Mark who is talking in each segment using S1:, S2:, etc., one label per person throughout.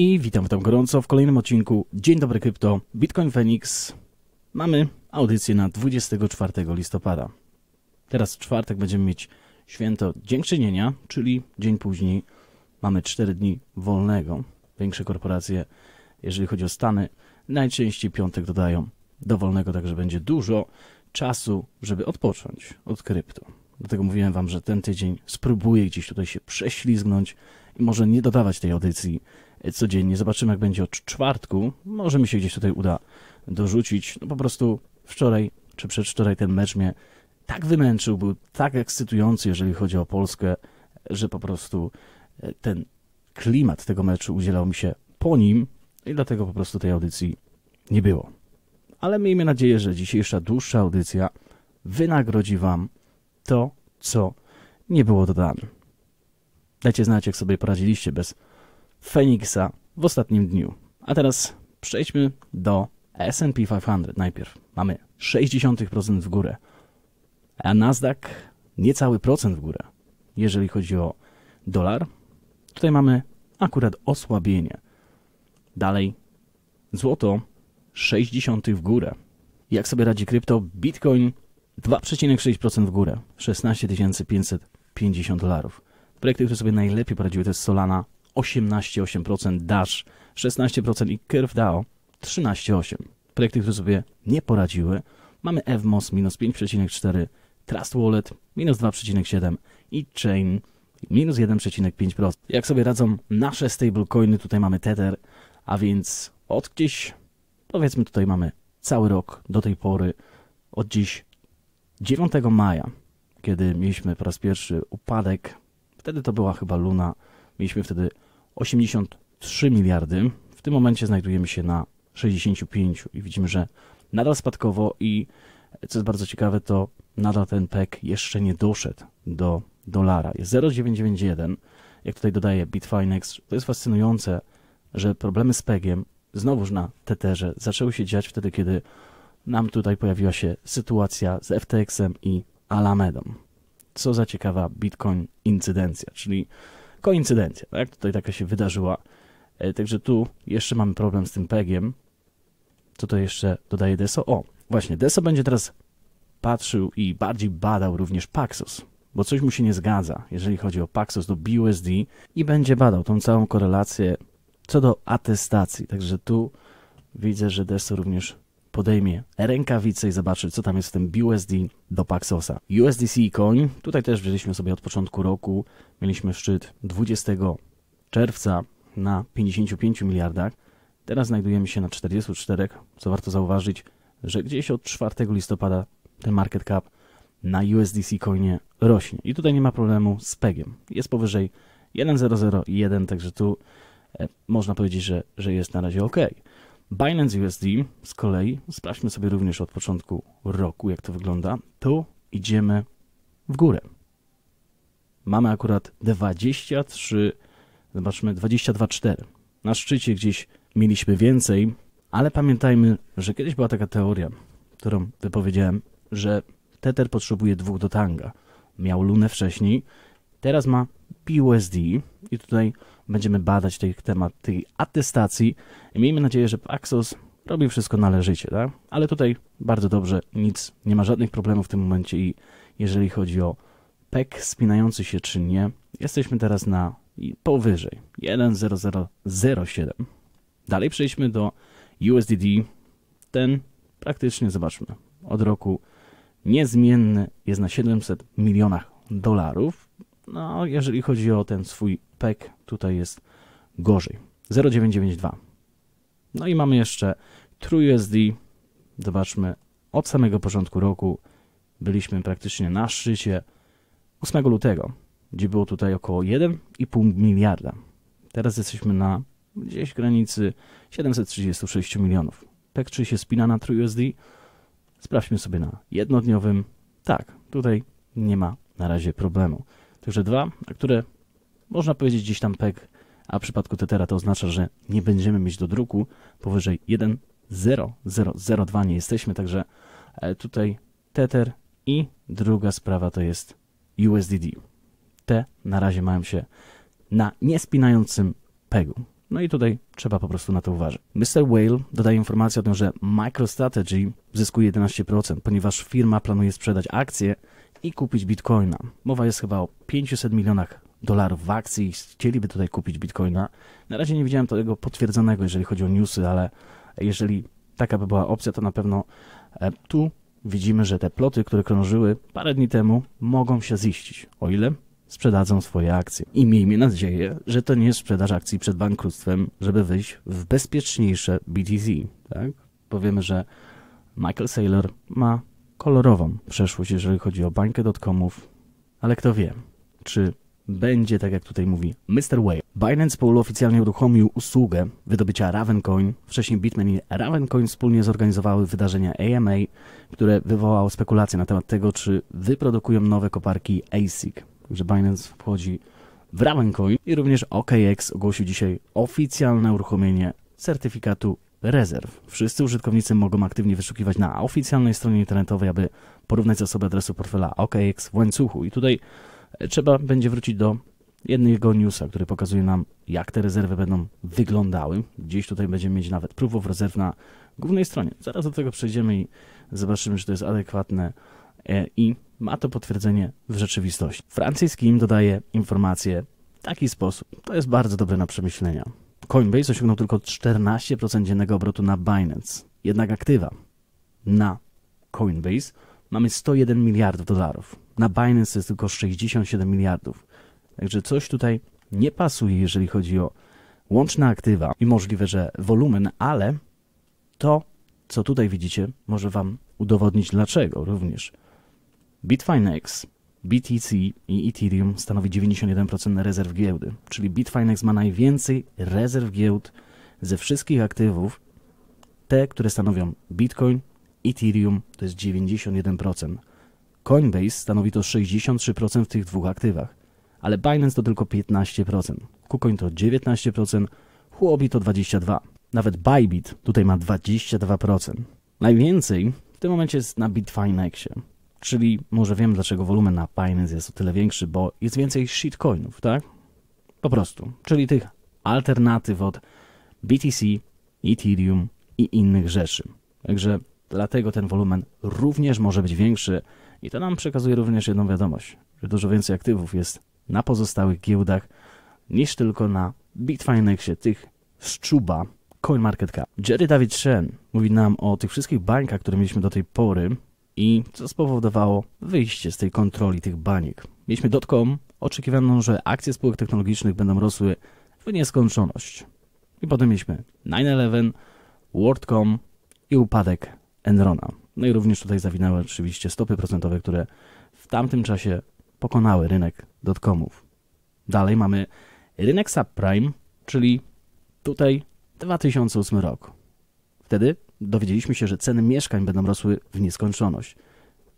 S1: i witam w tam gorąco w kolejnym odcinku Dzień dobry krypto, Bitcoin Phoenix. Mamy audycję na 24 listopada. Teraz w czwartek będziemy mieć święto Dziękczynienia, czyli dzień później mamy 4 dni wolnego. Większe korporacje, jeżeli chodzi o Stany, najczęściej piątek dodają do wolnego, także będzie dużo czasu, żeby odpocząć od krypto. Dlatego mówiłem Wam, że ten tydzień spróbuję gdzieś tutaj się prześlizgnąć może nie dodawać tej audycji e, codziennie. Zobaczymy, jak będzie od czwartku. Może mi się gdzieś tutaj uda dorzucić. No po prostu wczoraj czy przedwczoraj ten mecz mnie tak wymęczył, był tak ekscytujący, jeżeli chodzi o Polskę, że po prostu e, ten klimat tego meczu udzielał mi się po nim i dlatego po prostu tej audycji nie było. Ale miejmy nadzieję, że dzisiejsza dłuższa audycja wynagrodzi Wam to, co nie było dodane. Dajcie znać, jak sobie poradziliście bez Feniksa w ostatnim dniu. A teraz przejdźmy do S&P 500 najpierw. Mamy 0,6% w górę, a Nasdaq niecały procent w górę. Jeżeli chodzi o dolar, tutaj mamy akurat osłabienie. Dalej złoto 0,6 w górę. Jak sobie radzi krypto? Bitcoin 2,6% w górę, 16 550 dolarów. Projekty, które sobie najlepiej poradziły to jest Solana 18,8%, Dash 16% i CurveDAO 13,8%. Projekty, które sobie nie poradziły mamy Evmos minus 5,4%, Trust Wallet minus 2,7% i Chain minus 1,5%. Jak sobie radzą nasze stablecoiny, tutaj mamy Tether, a więc od gdzieś, powiedzmy tutaj mamy cały rok do tej pory, od dziś 9 maja, kiedy mieliśmy po raz pierwszy upadek Wtedy to była chyba Luna. Mieliśmy wtedy 83 miliardy. W tym momencie znajdujemy się na 65 i widzimy, że nadal spadkowo i co jest bardzo ciekawe, to nadal ten PEK jeszcze nie doszedł do dolara. Jest 0,991. Jak tutaj dodaje Bitfinex, to jest fascynujące, że problemy z PEGiem znowuż na Tetherze zaczęły się dziać wtedy, kiedy nam tutaj pojawiła się sytuacja z FTX-em i Alamedą co za ciekawa Bitcoin incydencja, czyli koincydencja, tak? Tutaj taka się wydarzyła. E, także tu jeszcze mamy problem z tym PEGiem. Co to jeszcze dodaje DESO? O, właśnie, DESO będzie teraz patrzył i bardziej badał również Paxos, bo coś mu się nie zgadza, jeżeli chodzi o Paxos do BUSD i będzie badał tą całą korelację co do atestacji. Także tu widzę, że DESO również podejmie rękawicę i zobaczy, co tam jest w tym BUSD do Paxosa. USDC i Coin, tutaj też wzięliśmy sobie od początku roku, mieliśmy szczyt 20 czerwca na 55 miliardach, teraz znajdujemy się na 44, co warto zauważyć, że gdzieś od 4 listopada ten market cap na USDC Coinie rośnie. I tutaj nie ma problemu z PEGiem, jest powyżej 1.001, także tu e, można powiedzieć, że, że jest na razie ok. Binance USD z kolei, sprawdźmy sobie również od początku roku, jak to wygląda, tu idziemy w górę. Mamy akurat 23, zobaczmy, 22,4. Na szczycie gdzieś mieliśmy więcej, ale pamiętajmy, że kiedyś była taka teoria, którą wypowiedziałem, że Tether potrzebuje dwóch do tanga. Miał lunę wcześniej, Teraz ma BUSD i tutaj będziemy badać ten temat tej atestacji. I miejmy nadzieję, że Paxos robi wszystko należycie, tak? Ale tutaj bardzo dobrze, nic, nie ma żadnych problemów w tym momencie i jeżeli chodzi o pek spinający się czy nie, jesteśmy teraz na powyżej 1007. Dalej przejdźmy do USDD. Ten praktycznie, zobaczmy, od roku niezmienny jest na 700 milionach dolarów. No, jeżeli chodzi o ten swój pek, tutaj jest gorzej. 0,992. No i mamy jeszcze TrueSD. Zobaczmy, od samego początku roku byliśmy praktycznie na szczycie 8 lutego, gdzie było tutaj około 1,5 miliarda. Teraz jesteśmy na gdzieś granicy 736 milionów. Pek 3 się spina na TrueSD? Sprawdźmy sobie na jednodniowym. Tak, tutaj nie ma na razie problemu. Także dwa, które można powiedzieć gdzieś tam peg, a w przypadku Tetera to oznacza, że nie będziemy mieć do druku powyżej 1.0002 nie jesteśmy, także e, tutaj Tether i druga sprawa to jest USDD. Te na razie mają się na niespinającym pegu. No i tutaj trzeba po prostu na to uważać. Mr. Whale dodaje informację o tym, że MicroStrategy zyskuje 11%, ponieważ firma planuje sprzedać akcje i kupić bitcoina. Mowa jest chyba o 500 milionach dolarów w akcji i chcieliby tutaj kupić bitcoina. Na razie nie widziałem tego potwierdzonego, jeżeli chodzi o newsy, ale jeżeli taka by była opcja, to na pewno e, tu widzimy, że te ploty, które krążyły parę dni temu, mogą się ziścić, o ile sprzedadzą swoje akcje. I miejmy nadzieję, że to nie jest sprzedaż akcji przed bankructwem, żeby wyjść w bezpieczniejsze BTC. Tak? Powiemy, że Michael Saylor ma kolorową przeszłość, jeżeli chodzi o bańkę dotcomów, ale kto wie, czy będzie, tak jak tutaj mówi Mr. Way. Binance Pool oficjalnie uruchomił usługę wydobycia Ravencoin. Wcześniej Bitmain i Ravencoin wspólnie zorganizowały wydarzenia AMA, które wywołało spekulacje na temat tego, czy wyprodukują nowe koparki ASIC. Także Binance wchodzi w Ravencoin i również OKX ogłosił dzisiaj oficjalne uruchomienie certyfikatu rezerw. Wszyscy użytkownicy mogą aktywnie wyszukiwać na oficjalnej stronie internetowej, aby porównać zasoby adresu portfela OKX w łańcuchu. I tutaj e, trzeba będzie wrócić do jednego newsa, który pokazuje nam, jak te rezerwy będą wyglądały. Gdzieś tutaj będziemy mieć nawet proof rezerw na głównej stronie. Zaraz do tego przejdziemy i zobaczymy, czy to jest adekwatne e, i ma to potwierdzenie w rzeczywistości. Francis im dodaje informacje w taki sposób. To jest bardzo dobre na przemyślenia. Coinbase osiągnął tylko 14% dziennego obrotu na Binance. Jednak aktywa na Coinbase mamy 101 miliardów dolarów. Na Binance jest tylko 67 miliardów. Także coś tutaj nie pasuje, jeżeli chodzi o łączne aktywa i możliwe, że wolumen, ale to, co tutaj widzicie, może Wam udowodnić dlaczego również. Bitfinex BTC i Ethereum stanowi 91% rezerw giełdy, czyli Bitfinex ma najwięcej rezerw giełd ze wszystkich aktywów. Te, które stanowią Bitcoin, Ethereum to jest 91%. Coinbase stanowi to 63% w tych dwóch aktywach, ale Binance to tylko 15%, KuCoin to 19%, Huobi to 22%. Nawet Bybit tutaj ma 22%. Najwięcej w tym momencie jest na Bitfinexie. Czyli może wiem, dlaczego wolumen na Binance jest o tyle większy, bo jest więcej shitcoinów, tak? Po prostu. Czyli tych alternatyw od BTC, Ethereum i innych rzeczy. Także dlatego ten wolumen również może być większy i to nam przekazuje również jedną wiadomość, że dużo więcej aktywów jest na pozostałych giełdach niż tylko na Bitfinexie tych szczuba CoinMarketCap. Jerry David Shen mówi nam o tych wszystkich bańkach, które mieliśmy do tej pory, i co spowodowało wyjście z tej kontroli tych baniek. Mieliśmy dotcom oczekiwano, że akcje spółek technologicznych będą rosły w nieskończoność. I potem mieliśmy 9-11, WorldCom i upadek Enrona. No i również tutaj zawinęły oczywiście stopy procentowe, które w tamtym czasie pokonały rynek dotcomów. Dalej mamy rynek subprime, czyli tutaj 2008 rok. Wtedy dowiedzieliśmy się, że ceny mieszkań będą rosły w nieskończoność.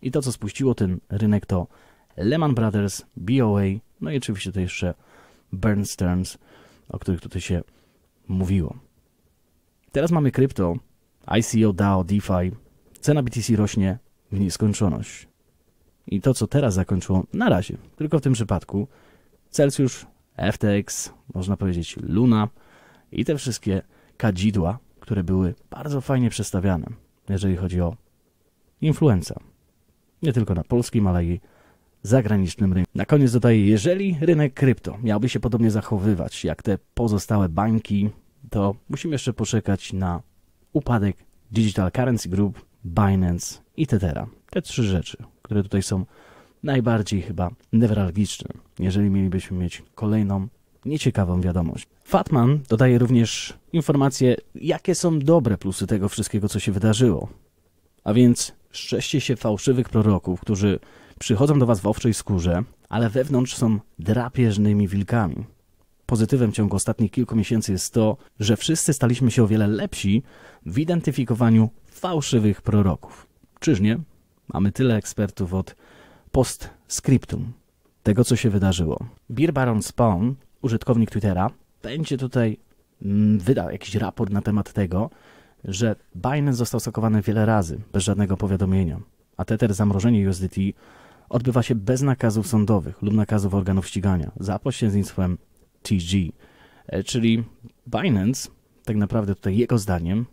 S1: I to, co spuściło ten rynek, to Lehman Brothers, BOA, no i oczywiście to jeszcze Bernsteins, o których tutaj się mówiło. Teraz mamy krypto, ICO, DAO, DeFi. Cena BTC rośnie w nieskończoność. I to, co teraz zakończyło, na razie, tylko w tym przypadku, Celsius, FTX, można powiedzieć Luna i te wszystkie kadzidła które były bardzo fajnie przedstawiane, jeżeli chodzi o influenza. Nie tylko na polskim, ale i zagranicznym rynku. Na koniec dodaję, jeżeli rynek krypto miałby się podobnie zachowywać jak te pozostałe bańki, to musimy jeszcze poczekać na upadek Digital Currency Group, Binance i Tethera. Te trzy rzeczy, które tutaj są najbardziej chyba newralgiczne, jeżeli mielibyśmy mieć kolejną nieciekawą wiadomość. Fatman dodaje również informacje, jakie są dobre plusy tego wszystkiego, co się wydarzyło. A więc szczęście się fałszywych proroków, którzy przychodzą do was w owczej skórze, ale wewnątrz są drapieżnymi wilkami. Pozytywem ciągu ostatnich kilku miesięcy jest to, że wszyscy staliśmy się o wiele lepsi w identyfikowaniu fałszywych proroków. Czyż nie? Mamy tyle ekspertów od postscriptum, tego co się wydarzyło. Birbaron Spawn użytkownik Twittera będzie tutaj mm, wydał jakiś raport na temat tego, że Binance został sakowany wiele razy bez żadnego powiadomienia, a Tether zamrożenie USDT odbywa się bez nakazów sądowych lub nakazów organów ścigania za pośrednictwem TG. E, czyli Binance, tak naprawdę tutaj jego zdaniem,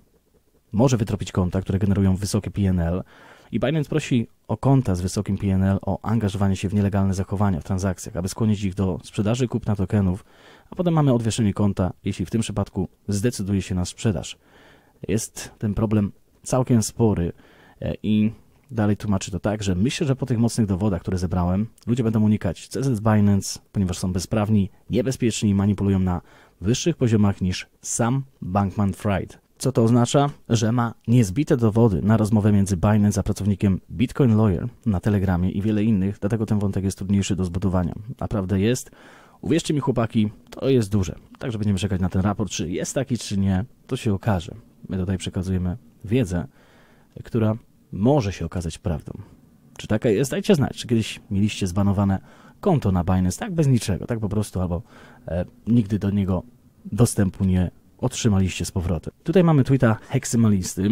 S1: może wytropić konta, które generują wysokie PNL, i Binance prosi o konta z wysokim PNL o angażowanie się w nielegalne zachowania w transakcjach, aby skłonić ich do sprzedaży kupna tokenów, a potem mamy odwieszenie konta, jeśli w tym przypadku zdecyduje się na sprzedaż. Jest ten problem całkiem spory e, i dalej tłumaczy to tak, że myślę, że po tych mocnych dowodach, które zebrałem, ludzie będą unikać CZ Binance, ponieważ są bezprawni, niebezpieczni i manipulują na wyższych poziomach niż sam Bankman Fried. Co to oznacza? Że ma niezbite dowody na rozmowę między Binance a pracownikiem Bitcoin Lawyer na Telegramie i wiele innych, dlatego ten wątek jest trudniejszy do zbudowania. Naprawdę jest. Uwierzcie mi chłopaki, to jest duże. Także będziemy czekać na ten raport, czy jest taki, czy nie, to się okaże. My tutaj przekazujemy wiedzę, która może się okazać prawdą. Czy taka jest? Dajcie znać, czy kiedyś mieliście zbanowane konto na Binance, tak bez niczego, tak po prostu, albo e, nigdy do niego dostępu nie otrzymaliście z powrotem. Tutaj mamy tweeta heksymalisty.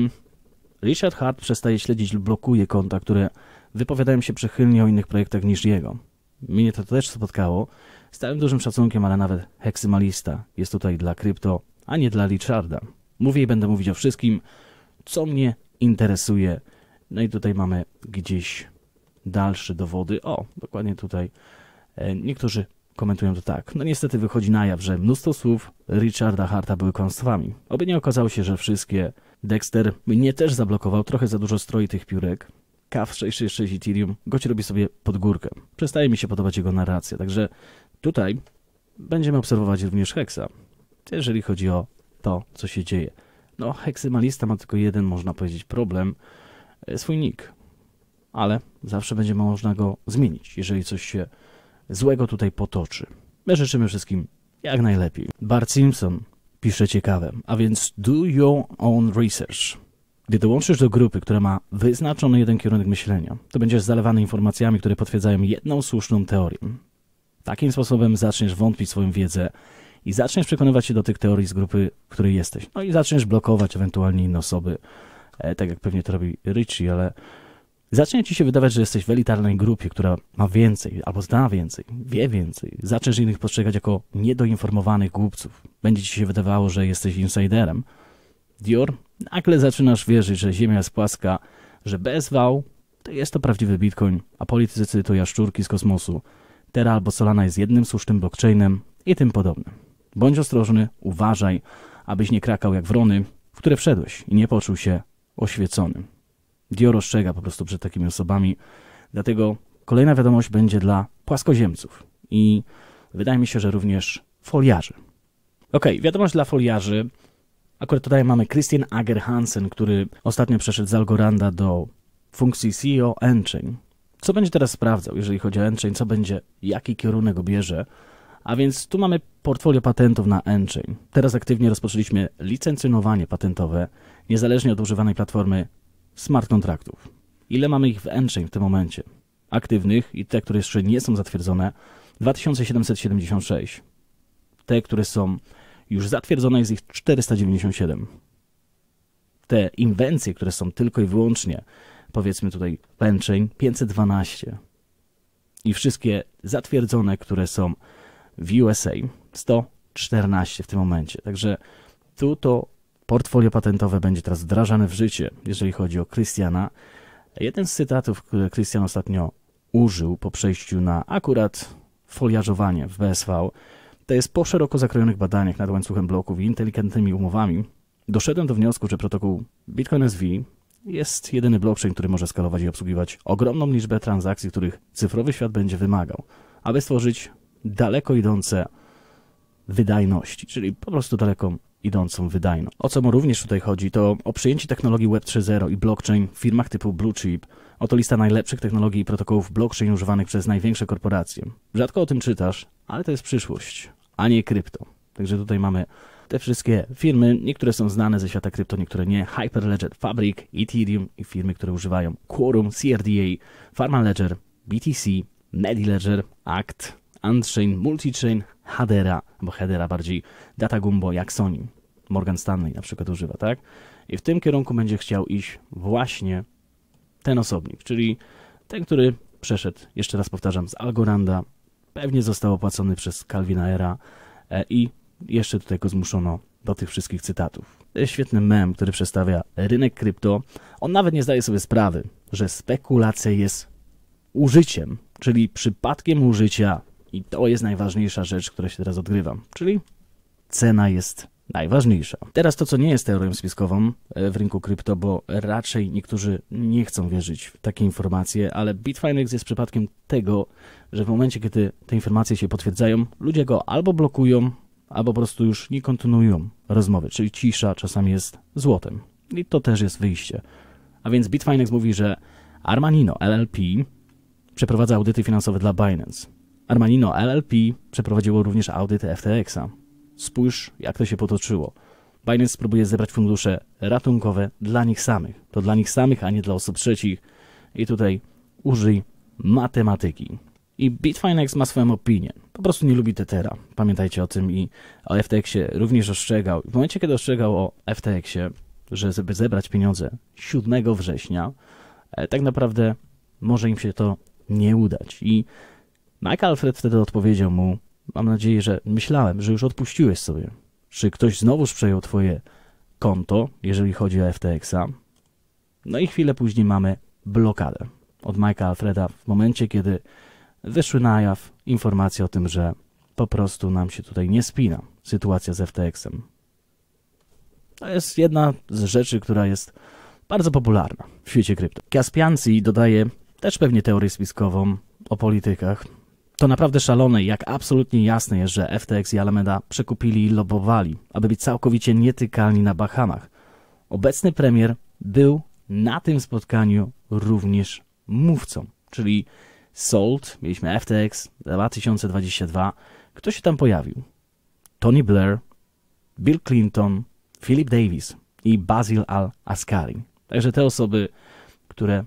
S1: Richard Hart przestaje śledzić lub blokuje konta, które wypowiadają się przychylnie o innych projektach niż jego. Mnie to też spotkało. Z całym dużym szacunkiem, ale nawet heksymalista jest tutaj dla krypto, a nie dla Richarda. Mówię i będę mówić o wszystkim, co mnie interesuje. No i tutaj mamy gdzieś dalsze dowody. O, dokładnie tutaj. E, niektórzy komentują to tak. No niestety wychodzi na jaw, że mnóstwo słów Richarda Harta były kłamstwami. Oby nie okazało się, że wszystkie. Dexter mnie też zablokował, trochę za dużo stroi tych piórek. KAF 666 Ethereum, goci robi sobie pod górkę. Przestaje mi się podobać jego narracja, także tutaj będziemy obserwować również Hexa, jeżeli chodzi o to, co się dzieje. No, heksymalista ma tylko jeden, można powiedzieć, problem, e, swój nick, ale zawsze będzie można go zmienić, jeżeli coś się złego tutaj potoczy. My życzymy wszystkim jak najlepiej. Bart Simpson pisze ciekawe, a więc do your own research. Gdy dołączysz do grupy, która ma wyznaczony jeden kierunek myślenia, to będziesz zalewany informacjami, które potwierdzają jedną słuszną teorię. Takim sposobem zaczniesz wątpić swoją wiedzę i zaczniesz przekonywać się do tych teorii z grupy, w której jesteś. No i zaczniesz blokować ewentualnie inne osoby, e, tak jak pewnie to robi Richie, ale Zacznie ci się wydawać, że jesteś w elitarnej grupie, która ma więcej albo zna więcej, wie więcej. Zaczniesz innych postrzegać jako niedoinformowanych głupców. Będzie ci się wydawało, że jesteś insiderem. Dior, nagle zaczynasz wierzyć, że Ziemia jest płaska, że bez wał to jest to prawdziwy bitcoin, a politycy to jaszczurki z kosmosu. Terra albo Solana jest jednym słusznym blockchainem i tym podobnym. Bądź ostrożny, uważaj, abyś nie krakał jak wrony, w które wszedłeś i nie poczuł się oświeconym. Dior ostrzega po prostu przed takimi osobami. Dlatego kolejna wiadomość będzie dla płaskoziemców i wydaje mi się, że również foliarzy. Ok, wiadomość dla foliarzy. Akurat tutaj mamy Christian Ager Hansen, który ostatnio przeszedł z Algoranda do funkcji CEO Enchain. Co będzie teraz sprawdzał, jeżeli chodzi o Enchain, co będzie, jaki kierunek bierze, A więc tu mamy portfolio patentów na Enchain. Teraz aktywnie rozpoczęliśmy licencjonowanie patentowe, niezależnie od używanej platformy smart kontraktów. Ile mamy ich w Enchain w tym momencie? Aktywnych i te, które jeszcze nie są zatwierdzone 2776. Te, które są już zatwierdzone jest ich 497. Te inwencje, które są tylko i wyłącznie powiedzmy tutaj w Enchain 512. I wszystkie zatwierdzone, które są w USA 114 w tym momencie. Także tu to Portfolio patentowe będzie teraz wdrażane w życie, jeżeli chodzi o Christiana. Jeden z cytatów, które Krystian ostatnio użył po przejściu na akurat foliarzowanie w BSV, to jest po szeroko zakrojonych badaniach nad łańcuchem bloków i inteligentnymi umowami, doszedłem do wniosku, że protokół Bitcoin SV jest jedyny blockchain, który może skalować i obsługiwać ogromną liczbę transakcji, których cyfrowy świat będzie wymagał, aby stworzyć daleko idące wydajności, czyli po prostu daleką idącą wydajną. O co mu również tutaj chodzi, to o przyjęcie technologii Web 3.0 i blockchain w firmach typu Blue Chip. Oto lista najlepszych technologii i protokołów blockchain używanych przez największe korporacje. Rzadko o tym czytasz, ale to jest przyszłość, a nie krypto. Także tutaj mamy te wszystkie firmy, niektóre są znane ze świata krypto, niektóre nie. Hyperledger, Fabric, Ethereum i firmy, które używają Quorum, CRDA, PharmaLedger, BTC, MediLedger, Act, Unchain, Multichain, Hedera, bo Hedera bardziej Data Gumbo jak Sony. Morgan Stanley na przykład używa, tak? I w tym kierunku będzie chciał iść właśnie ten osobnik, czyli ten, który przeszedł, jeszcze raz powtarzam, z Algoranda, pewnie został opłacony przez Calvina Era e, i jeszcze tutaj go zmuszono do tych wszystkich cytatów. To jest świetny mem, który przedstawia rynek krypto. On nawet nie zdaje sobie sprawy, że spekulacja jest użyciem, czyli przypadkiem użycia i to jest najważniejsza rzecz, która się teraz odgrywa, czyli cena jest najważniejsza. Teraz to, co nie jest teorią spiskową e, w rynku krypto, bo raczej niektórzy nie chcą wierzyć w takie informacje, ale Bitfinex jest przypadkiem tego, że w momencie, kiedy te informacje się potwierdzają, ludzie go albo blokują, albo po prostu już nie kontynuują rozmowy, czyli cisza czasami jest złotem. I to też jest wyjście. A więc Bitfinex mówi, że Armanino LLP przeprowadza audyty finansowe dla Binance. Armanino LLP przeprowadziło również audyt FTX-a. Spójrz, jak to się potoczyło. Binance próbuje zebrać fundusze ratunkowe dla nich samych. To dla nich samych, a nie dla osób trzecich. I tutaj użyj matematyki. I Bitfinex ma swoją opinię. Po prostu nie lubi Tetera. Pamiętajcie o tym i o FTX-ie również ostrzegał. W momencie, kiedy ostrzegał o FTX-ie, że żeby zebrać pieniądze 7 września, e, tak naprawdę może im się to nie udać. I Mike Alfred wtedy odpowiedział mu, mam nadzieję, że myślałem, że już odpuściłeś sobie. Czy ktoś znowuż przejął twoje konto, jeżeli chodzi o FTX-a? No i chwilę później mamy blokadę od Mike'a Alfreda w momencie, kiedy wyszły na jaw informacje o tym, że po prostu nam się tutaj nie spina sytuacja z FTX-em. To jest jedna z rzeczy, która jest bardzo popularna w świecie krypto. Kaspiancy dodaje też pewnie teorię spiskową o politykach, to naprawdę szalone jak absolutnie jasne jest, że FTX i Alameda przekupili i lobowali, aby być całkowicie nietykalni na Bahamach. Obecny premier był na tym spotkaniu również mówcą, czyli Sold, mieliśmy FTX 2022. Kto się tam pojawił? Tony Blair, Bill Clinton, Philip Davis i Basil Al-Askari. Także te osoby, które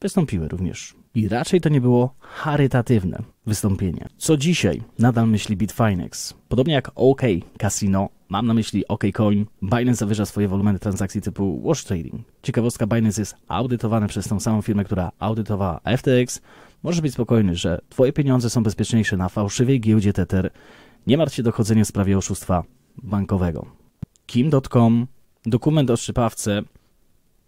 S1: wystąpiły również i raczej to nie było charytatywne wystąpienie. Co dzisiaj nadal myśli Bitfinex? Podobnie jak OK Casino, mam na myśli OK Coin, Binance zawyża swoje wolumeny transakcji typu wash trading. Ciekawostka, Binance jest audytowane przez tą samą firmę, która audytowała FTX. Możesz być spokojny, że twoje pieniądze są bezpieczniejsze na fałszywej giełdzie Tether. Nie martw się dochodzenie w sprawie oszustwa bankowego. Kim.com, dokument o szczypawce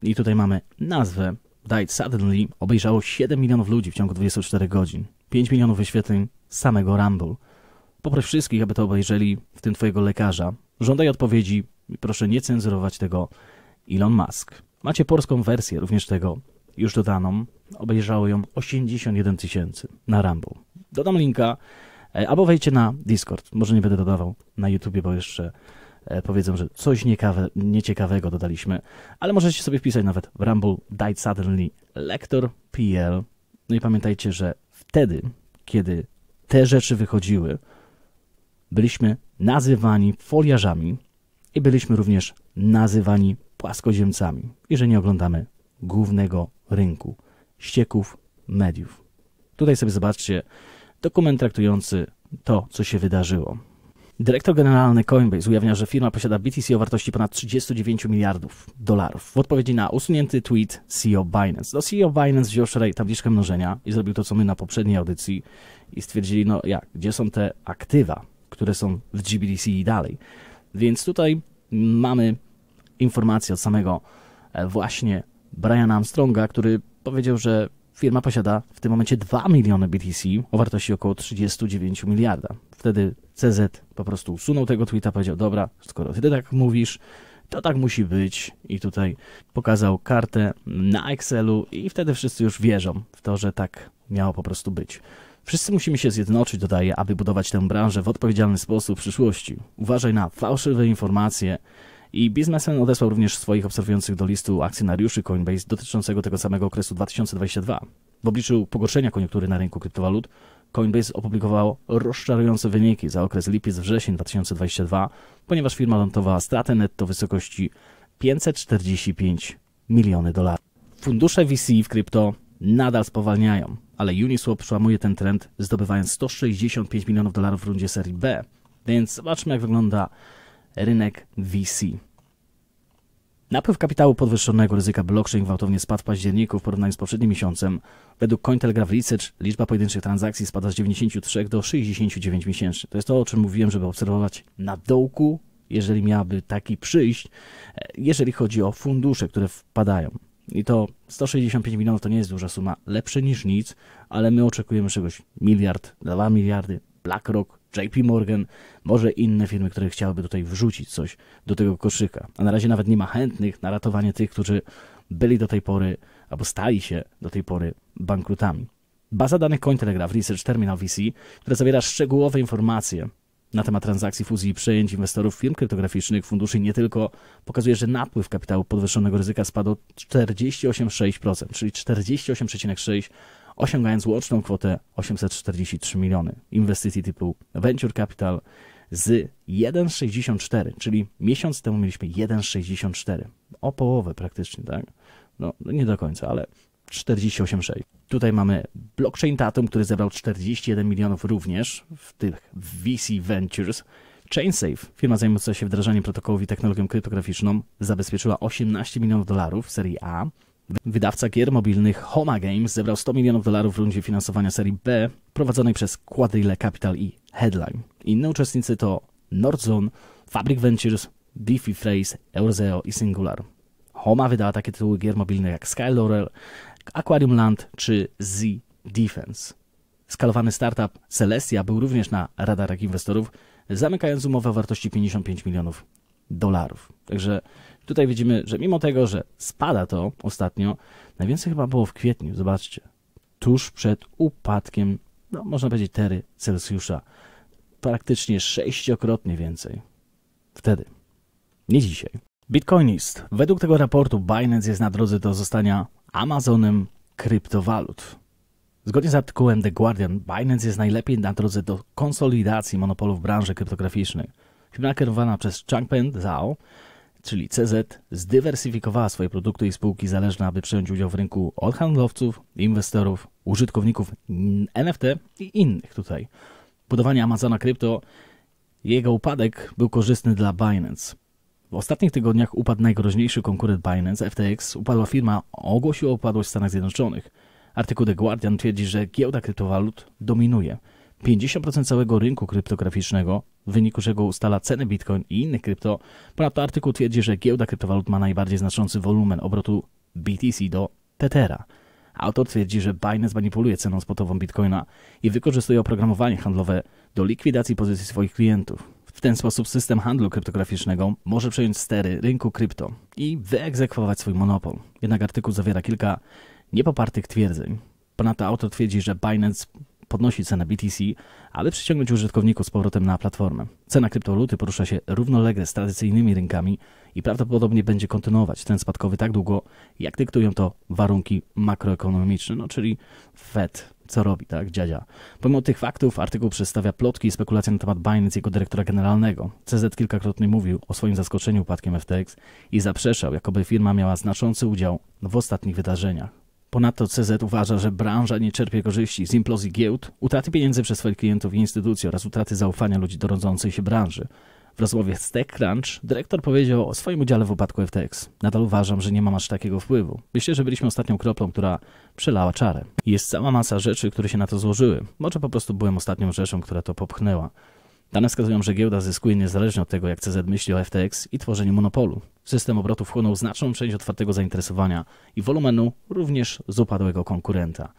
S1: i tutaj mamy nazwę Died Suddenly obejrzało 7 milionów ludzi w ciągu 24 godzin. 5 milionów wyświetleń samego Rumble. Poproś wszystkich, aby to obejrzeli, w tym twojego lekarza. Żądaj odpowiedzi i proszę nie cenzurować tego Elon Musk. Macie polską wersję również tego, już dodaną. Obejrzało ją 81 tysięcy na Rumble. Dodam linka, e, albo wejdźcie na Discord. Może nie będę dodawał na YouTubie, bo jeszcze E, powiedzą, że coś niekawe, nieciekawego dodaliśmy, ale możecie sobie wpisać nawet w Rumble Died Suddenly Lektor PL. No i pamiętajcie, że wtedy, kiedy te rzeczy wychodziły, byliśmy nazywani foliarzami i byliśmy również nazywani płaskoziemcami, i że nie oglądamy głównego rynku, ścieków mediów. Tutaj sobie zobaczcie dokument traktujący to, co się wydarzyło. Dyrektor generalny Coinbase ujawnia, że firma posiada BTC o wartości ponad 39 miliardów dolarów. W odpowiedzi na usunięty tweet CEO Binance. No CEO Binance wziął szereg tabliczkę mnożenia i zrobił to, co my na poprzedniej audycji i stwierdzili, no jak, gdzie są te aktywa, które są w GBDC i dalej. Więc tutaj mamy informację od samego e, właśnie Briana Armstronga, który powiedział, że firma posiada w tym momencie 2 miliony BTC o wartości około 39 miliarda. Wtedy CZ po prostu usunął tego tweeta, powiedział: Dobra, skoro ty tak mówisz, to tak musi być. I tutaj pokazał kartę na Excelu, i wtedy wszyscy już wierzą w to, że tak miało po prostu być. Wszyscy musimy się zjednoczyć, dodaje, aby budować tę branżę w odpowiedzialny sposób w przyszłości. Uważaj na fałszywe informacje, i biznesmen odesłał również swoich obserwujących do listu akcjonariuszy Coinbase dotyczącego tego samego okresu 2022. W obliczu pogorszenia koniunktury na rynku kryptowalut Coinbase opublikowało rozczarujące wyniki za okres lipiec-wrzesień 2022, ponieważ firma notowała stratę netto w wysokości 545 miliony dolarów. Fundusze VC w krypto nadal spowalniają, ale Uniswap przełamuje ten trend, zdobywając 165 milionów dolarów w rundzie serii B. Więc zobaczmy, jak wygląda rynek VC. Napływ kapitału podwyższonego ryzyka blockchain gwałtownie spadł w październiku w porównaniu z poprzednim miesiącem. Według Cointelegraph Research liczba pojedynczych transakcji spada z 93 do 69 miesięcy. To jest to, o czym mówiłem, żeby obserwować na dołku, jeżeli miałaby taki przyjść, e, jeżeli chodzi o fundusze, które wpadają. I to 165 milionów to nie jest duża suma, lepsze niż nic, ale my oczekujemy czegoś miliard, 2 miliardy, BlackRock JP Morgan, może inne firmy, które chciałyby tutaj wrzucić coś do tego koszyka. A na razie nawet nie ma chętnych na ratowanie tych, którzy byli do tej pory albo stali się do tej pory bankrutami. Baza danych Cointelegraph Research Terminal VC, która zawiera szczegółowe informacje na temat transakcji, fuzji i przejęć inwestorów firm kryptograficznych, funduszy nie tylko, pokazuje, że napływ kapitału podwyższonego ryzyka spadł 48,6%, czyli 48,6% osiągając łączną kwotę 843 miliony inwestycji typu Venture Capital z 1,64, czyli miesiąc temu mieliśmy 1,64, o połowę praktycznie, tak? No, no nie do końca, ale 48,6. Tutaj mamy blockchain Tatum, który zebrał 41 milionów również w tych VC Ventures. ChainSafe, firma zajmująca się wdrażaniem protokołów i technologią kryptograficzną, zabezpieczyła 18 milionów dolarów w serii A. Wydawca gier mobilnych Homa Games zebrał 100 milionów dolarów w rundzie finansowania serii B prowadzonej przez Quadrille Capital i Headline. Inne uczestnicy to Nordzone, Fabric Ventures, Beefy Phrase, Eurzeo i Singular. Homa wydała takie tytuły gier mobilnych jak Sky Laurel, Aquarium Land czy Z Defense. Skalowany startup Celestia był również na radarach inwestorów, zamykając umowę o wartości 55 milionów dolarów. Także Tutaj widzimy, że mimo tego, że spada to ostatnio, najwięcej chyba było w kwietniu, zobaczcie, tuż przed upadkiem, no można powiedzieć, tery Celsjusza. Praktycznie sześciokrotnie więcej. Wtedy. Nie dzisiaj. Bitcoinist. Według tego raportu Binance jest na drodze do zostania Amazonem kryptowalut. Zgodnie z artykułem The Guardian, Binance jest najlepiej na drodze do konsolidacji monopolu w branży kryptograficznej. Firma kierowana przez Changpeng Zhao czyli CZ, zdywersyfikowała swoje produkty i spółki zależne, aby przejąć udział w rynku od handlowców, inwestorów, użytkowników NFT i innych tutaj. Budowanie Amazona Krypto, jego upadek był korzystny dla Binance. W ostatnich tygodniach upadł najgroźniejszy konkurent Binance, FTX. Upadła firma, ogłosiła upadłość w Stanach Zjednoczonych. Artykuł The Guardian twierdzi, że giełda kryptowalut dominuje – 50% całego rynku kryptograficznego, w wyniku czego ustala ceny bitcoin i innych krypto. Ponadto artykuł twierdzi, że giełda kryptowalut ma najbardziej znaczący wolumen obrotu BTC do Tethera. Autor twierdzi, że Binance manipuluje ceną spotową bitcoina i wykorzystuje oprogramowanie handlowe do likwidacji pozycji swoich klientów. W ten sposób system handlu kryptograficznego może przejąć stery rynku krypto i wyegzekwować swój monopol. Jednak artykuł zawiera kilka niepopartych twierdzeń. Ponadto autor twierdzi, że Binance podnosi cenę BTC, ale przyciągnąć użytkowników z powrotem na platformę. Cena kryptowaluty porusza się równolegle z tradycyjnymi rynkami i prawdopodobnie będzie kontynuować ten spadkowy tak długo, jak dyktują to warunki makroekonomiczne, no czyli Fed co robi, tak, dziadzia. Pomimo tych faktów, artykuł przedstawia plotki i spekulacje na temat Binance jego dyrektora generalnego. CZ kilkakrotnie mówił o swoim zaskoczeniu upadkiem FTX i zaprzeszał, jakoby firma miała znaczący udział w ostatnich wydarzeniach. Ponadto CZ uważa, że branża nie czerpie korzyści z implozji giełd, utraty pieniędzy przez swoich klientów i instytucji oraz utraty zaufania ludzi do rodzącej się branży. W rozmowie z TechCrunch dyrektor powiedział o swoim udziale w upadku FTX. Nadal uważam, że nie mam aż takiego wpływu. Myślę, że byliśmy ostatnią kroplą, która przelała czarę. Jest cała masa rzeczy, które się na to złożyły. Może po prostu byłem ostatnią rzeczą, która to popchnęła. Dane wskazują, że giełda zyskuje niezależnie od tego, jak CZ myśli o FTX i tworzeniu monopolu. System obrotu wchłonął znaczną część otwartego zainteresowania i wolumenu również z upadłego konkurenta.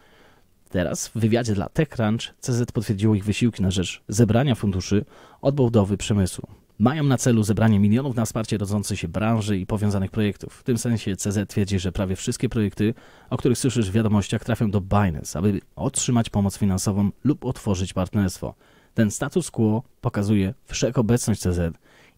S1: Teraz w wywiadzie dla TechCrunch CZ potwierdziło ich wysiłki na rzecz zebrania funduszy od budowy przemysłu. Mają na celu zebranie milionów na wsparcie rodzącej się branży i powiązanych projektów. W tym sensie CZ twierdzi, że prawie wszystkie projekty, o których słyszysz w wiadomościach, trafią do Binance, aby otrzymać pomoc finansową lub otworzyć partnerstwo. Ten status quo pokazuje wszechobecność CZ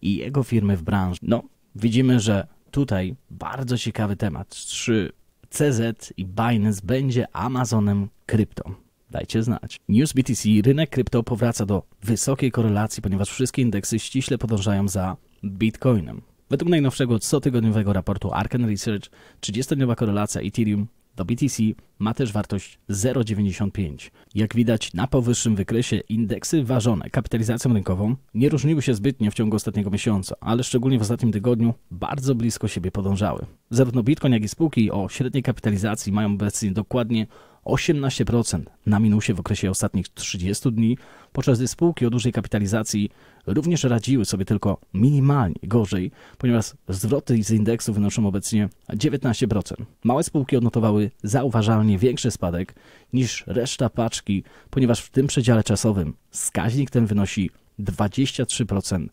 S1: i jego firmy w branży. No, widzimy, że tutaj bardzo ciekawy temat. Czy CZ i Binance będzie Amazonem krypto? Dajcie znać. News BTC, rynek krypto powraca do wysokiej korelacji, ponieważ wszystkie indeksy ściśle podążają za Bitcoinem. Według najnowszego cotygodniowego raportu Arkan Research 30-dniowa korelacja Ethereum do BTC ma też wartość 0,95. Jak widać na powyższym wykresie indeksy ważone kapitalizacją rynkową nie różniły się zbytnio w ciągu ostatniego miesiąca, ale szczególnie w ostatnim tygodniu bardzo blisko siebie podążały. Zarówno Bitcoin jak i spółki o średniej kapitalizacji mają obecnie dokładnie 18% na minusie w okresie ostatnich 30 dni, podczas gdy spółki o dużej kapitalizacji również radziły sobie tylko minimalnie gorzej, ponieważ zwroty z indeksu wynoszą obecnie 19%. Małe spółki odnotowały zauważalnie większy spadek niż reszta paczki, ponieważ w tym przedziale czasowym wskaźnik ten wynosi 23%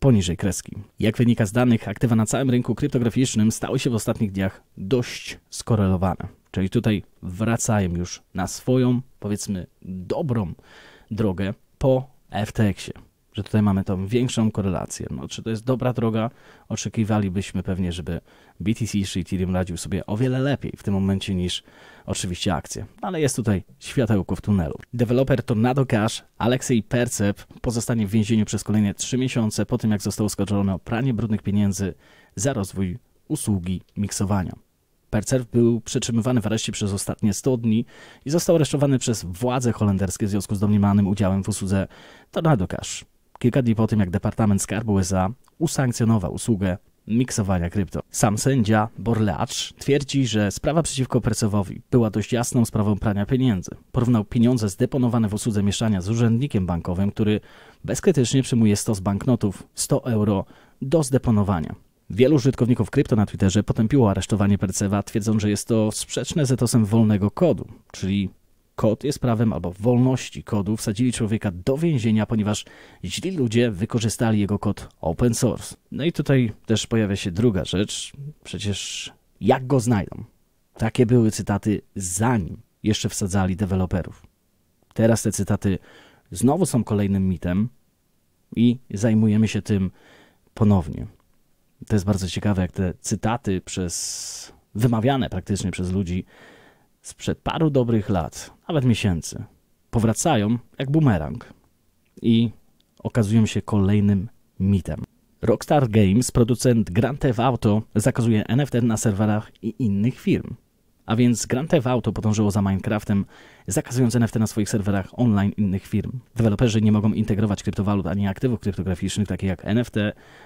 S1: poniżej kreski. Jak wynika z danych, aktywa na całym rynku kryptograficznym stały się w ostatnich dniach dość skorelowane. Czyli tutaj wracają już na swoją, powiedzmy, dobrą drogę po FTX-ie. Że tutaj mamy tą większą korelację. No, czy to jest dobra droga? Oczekiwalibyśmy pewnie, żeby BTC czy Ethereum radził sobie o wiele lepiej w tym momencie niż oczywiście akcje. Ale jest tutaj światełko w tunelu. Deweloper Tornado Cash, Aleksiej Percep, pozostanie w więzieniu przez kolejne 3 miesiące po tym, jak został oskarżony o pranie brudnych pieniędzy za rozwój usługi miksowania. Percer był przetrzymywany w areszcie przez ostatnie 100 dni i został aresztowany przez władze holenderskie w związku z domniemanym udziałem w usłudze Tornado Cash. Kilka dni po tym, jak Departament Skarbu USA usankcjonował usługę miksowania krypto. Sam sędzia Borleacz twierdzi, że sprawa przeciwko Percerowi była dość jasną sprawą prania pieniędzy. Porównał pieniądze zdeponowane w usłudze mieszania z urzędnikiem bankowym, który bezkrytycznie przyjmuje z banknotów 100 euro do zdeponowania. Wielu użytkowników krypto na Twitterze potępiło aresztowanie Percewa, twierdząc, że jest to sprzeczne z etosem wolnego kodu, czyli kod jest prawem albo wolności kodu. Wsadzili człowieka do więzienia, ponieważ źli ludzie wykorzystali jego kod open source. No i tutaj też pojawia się druga rzecz. Przecież jak go znajdą? Takie były cytaty zanim jeszcze wsadzali deweloperów. Teraz te cytaty znowu są kolejnym mitem i zajmujemy się tym ponownie. To jest bardzo ciekawe, jak te cytaty przez wymawiane praktycznie przez ludzi sprzed paru dobrych lat, nawet miesięcy, powracają jak bumerang i okazują się kolejnym mitem. Rockstar Games, producent Grand Theft Auto, zakazuje NFT na serwerach i innych firm. A więc Grand Theft Auto podążyło za Minecraftem, zakazując NFT na swoich serwerach online innych firm. Deweloperzy nie mogą integrować kryptowalut ani aktywów kryptograficznych, takich jak NFT,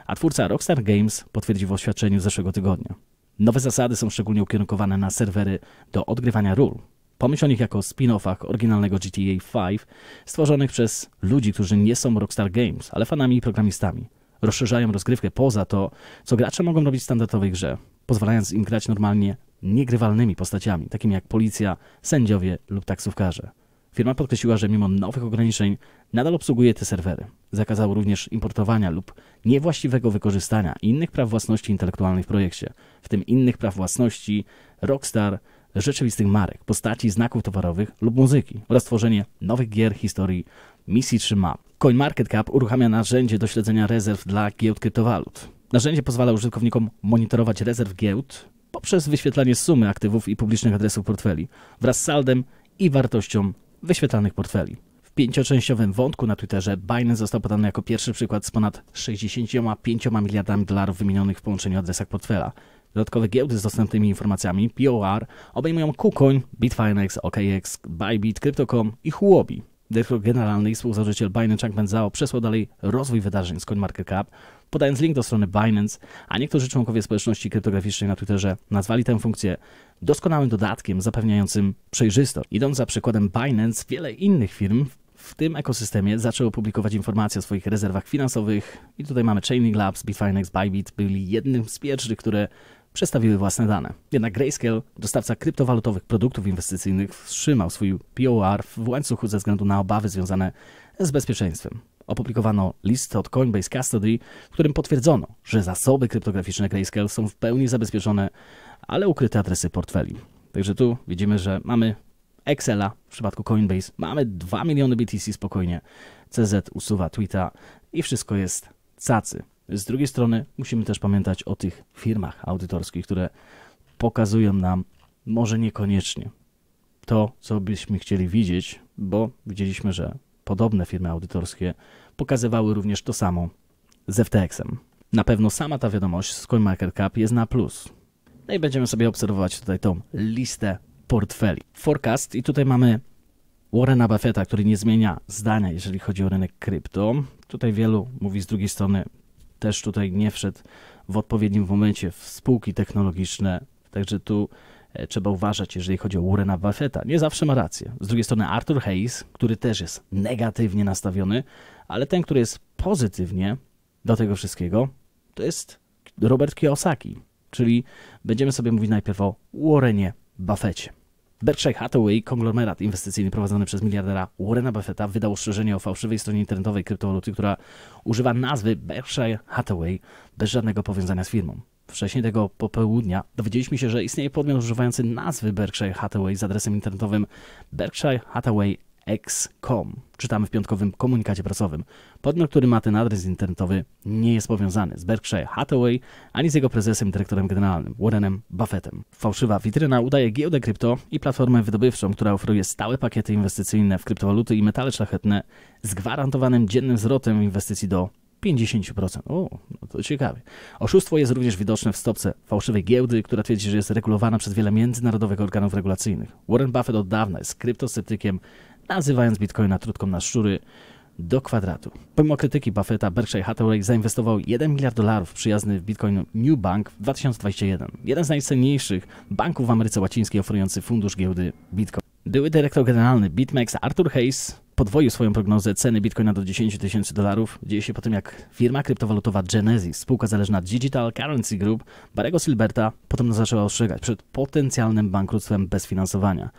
S1: a twórca Rockstar Games potwierdził w oświadczeniu z zeszłego tygodnia. Nowe zasady są szczególnie ukierunkowane na serwery do odgrywania ról. Pomyśl o nich jako spin-offach oryginalnego GTA V, stworzonych przez ludzi, którzy nie są Rockstar Games, ale fanami i programistami rozszerzają rozgrywkę poza to, co gracze mogą robić w standardowej grze, pozwalając im grać normalnie niegrywalnymi postaciami, takimi jak policja, sędziowie lub taksówkarze. Firma podkreśliła, że mimo nowych ograniczeń nadal obsługuje te serwery. Zakazał również importowania lub niewłaściwego wykorzystania innych praw własności intelektualnej w projekcie, w tym innych praw własności, Rockstar, rzeczywistych marek, postaci, znaków towarowych lub muzyki oraz tworzenie nowych gier, historii misji trzyma. CoinMarketCap uruchamia narzędzie do śledzenia rezerw dla giełd kryptowalut. Narzędzie pozwala użytkownikom monitorować rezerw giełd poprzez wyświetlanie sumy aktywów i publicznych adresów portfeli wraz z saldem i wartością wyświetlanych portfeli. W pięcioczęściowym wątku na Twitterze Binance został podany jako pierwszy przykład z ponad 65 miliardami dolarów wymienionych w połączeniu adresach portfela. Dodatkowe giełdy z dostępnymi informacjami POR obejmują KuCoin, Bitfinex, OKX, Bybit, Crypto.com i Huobi. Dyrektor generalny i współzałożyciel Binance Changman Zhao przesłał dalej rozwój wydarzeń z CoinMarketCap, podając link do strony Binance, a niektórzy członkowie społeczności kryptograficznej na Twitterze nazwali tę funkcję doskonałym dodatkiem zapewniającym przejrzystość. Idąc za przykładem Binance, wiele innych firm w tym ekosystemie zaczęło publikować informacje o swoich rezerwach finansowych i tutaj mamy Chaining Labs, Bitfinex, Bybit byli jednym z pierwszych, które przedstawiły własne dane. Jednak Grayscale, dostawca kryptowalutowych produktów inwestycyjnych, wstrzymał swój POR w łańcuchu ze względu na obawy związane z bezpieczeństwem. Opublikowano list od Coinbase Custody, w którym potwierdzono, że zasoby kryptograficzne Grayscale są w pełni zabezpieczone, ale ukryte adresy portfeli. Także tu widzimy, że mamy Excela w przypadku Coinbase, mamy 2 miliony BTC spokojnie, CZ usuwa tweeta i wszystko jest cacy. Z drugiej strony musimy też pamiętać o tych firmach audytorskich, które pokazują nam może niekoniecznie to, co byśmy chcieli widzieć, bo widzieliśmy, że podobne firmy audytorskie pokazywały również to samo z FTX-em. Na pewno sama ta wiadomość z CoinMarketCap jest na plus. No i będziemy sobie obserwować tutaj tą listę portfeli. Forecast i tutaj mamy Warrena Buffetta, który nie zmienia zdania, jeżeli chodzi o rynek krypto. Tutaj wielu mówi z drugiej strony, też tutaj nie wszedł w odpowiednim momencie w spółki technologiczne. Także tu e, trzeba uważać, jeżeli chodzi o Warrena Buffetta. Nie zawsze ma rację. Z drugiej strony Arthur Hayes, który też jest negatywnie nastawiony, ale ten, który jest pozytywnie do tego wszystkiego, to jest Robert Kiyosaki. Czyli będziemy sobie mówić najpierw o Warrenie Buffetcie. Berkshire Hathaway, konglomerat inwestycyjny prowadzony przez miliardera Warrena Buffetta, wydał ostrzeżenie o fałszywej stronie internetowej kryptowaluty, która używa nazwy Berkshire Hathaway bez żadnego powiązania z firmą. Wcześniej tego popołudnia dowiedzieliśmy się, że istnieje podmiot używający nazwy Berkshire Hathaway z adresem internetowym berkshirehathaway.com XCOM. Czytamy w piątkowym komunikacie prasowym. Podmiot, który ma ten adres internetowy, nie jest powiązany z Berkshire Hathaway ani z jego prezesem dyrektorem generalnym Warrenem Buffettem. Fałszywa witryna udaje giełdę krypto i platformę wydobywczą, która oferuje stałe pakiety inwestycyjne w kryptowaluty i metale szlachetne z gwarantowanym dziennym zwrotem inwestycji do 50%. O, no to ciekawe. Oszustwo jest również widoczne w stopce fałszywej giełdy, która twierdzi, że jest regulowana przez wiele międzynarodowych organów regulacyjnych. Warren Buffett od dawna jest kryptosceptykiem, nazywając bitcoina trutką na szczury do kwadratu. Pomimo krytyki Buffetta, Berkshire Hathaway zainwestował 1 miliard dolarów w przyjazny w Bitcoin New Bank w 2021. Jeden z najcenniejszych banków w Ameryce Łacińskiej oferujący fundusz giełdy Bitcoin. Były dyrektor generalny BitMEX Arthur Hayes podwoił swoją prognozę ceny bitcoina do 10 tysięcy dolarów. Dzieje się po tym, jak firma kryptowalutowa Genesis, spółka zależna Digital Currency Group, Barego Silberta, potem zaczęła ostrzegać przed potencjalnym bankructwem bez finansowania.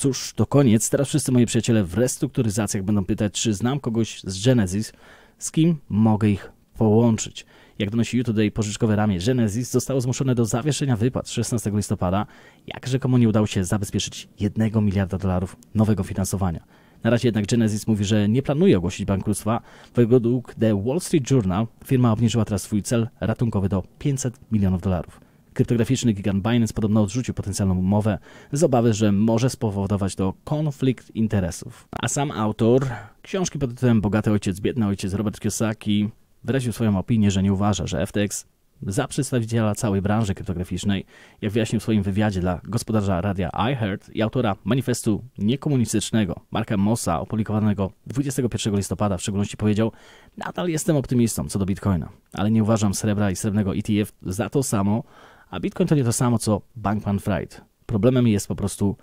S1: Cóż, to koniec. Teraz wszyscy moi przyjaciele w restrukturyzacjach będą pytać, czy znam kogoś z Genesis, z kim mogę ich połączyć. Jak donosi YouToday, pożyczkowe ramię Genesis zostało zmuszone do zawieszenia wypłat 16 listopada, jak rzekomo nie udało się zabezpieczyć 1 miliarda dolarów nowego finansowania. Na razie jednak Genesis mówi, że nie planuje ogłosić bankructwa. Według The Wall Street Journal firma obniżyła teraz swój cel ratunkowy do 500 milionów dolarów. Kryptograficzny gigant Binance podobno odrzucił potencjalną umowę z obawy, że może spowodować to konflikt interesów. A sam autor książki pod tytułem Bogaty ojciec, biedny ojciec Robert Kiyosaki wyraził swoją opinię, że nie uważa, że FTX za przedstawiciela całej branży kryptograficznej, jak wyjaśnił w swoim wywiadzie dla gospodarza radia iHeart i autora manifestu niekomunistycznego Marka Mossa opublikowanego 21 listopada w szczególności powiedział nadal jestem optymistą co do Bitcoina, ale nie uważam srebra i srebrnego ETF za to samo, a Bitcoin to nie to samo co Bankman Fried. Problemem jest po prostu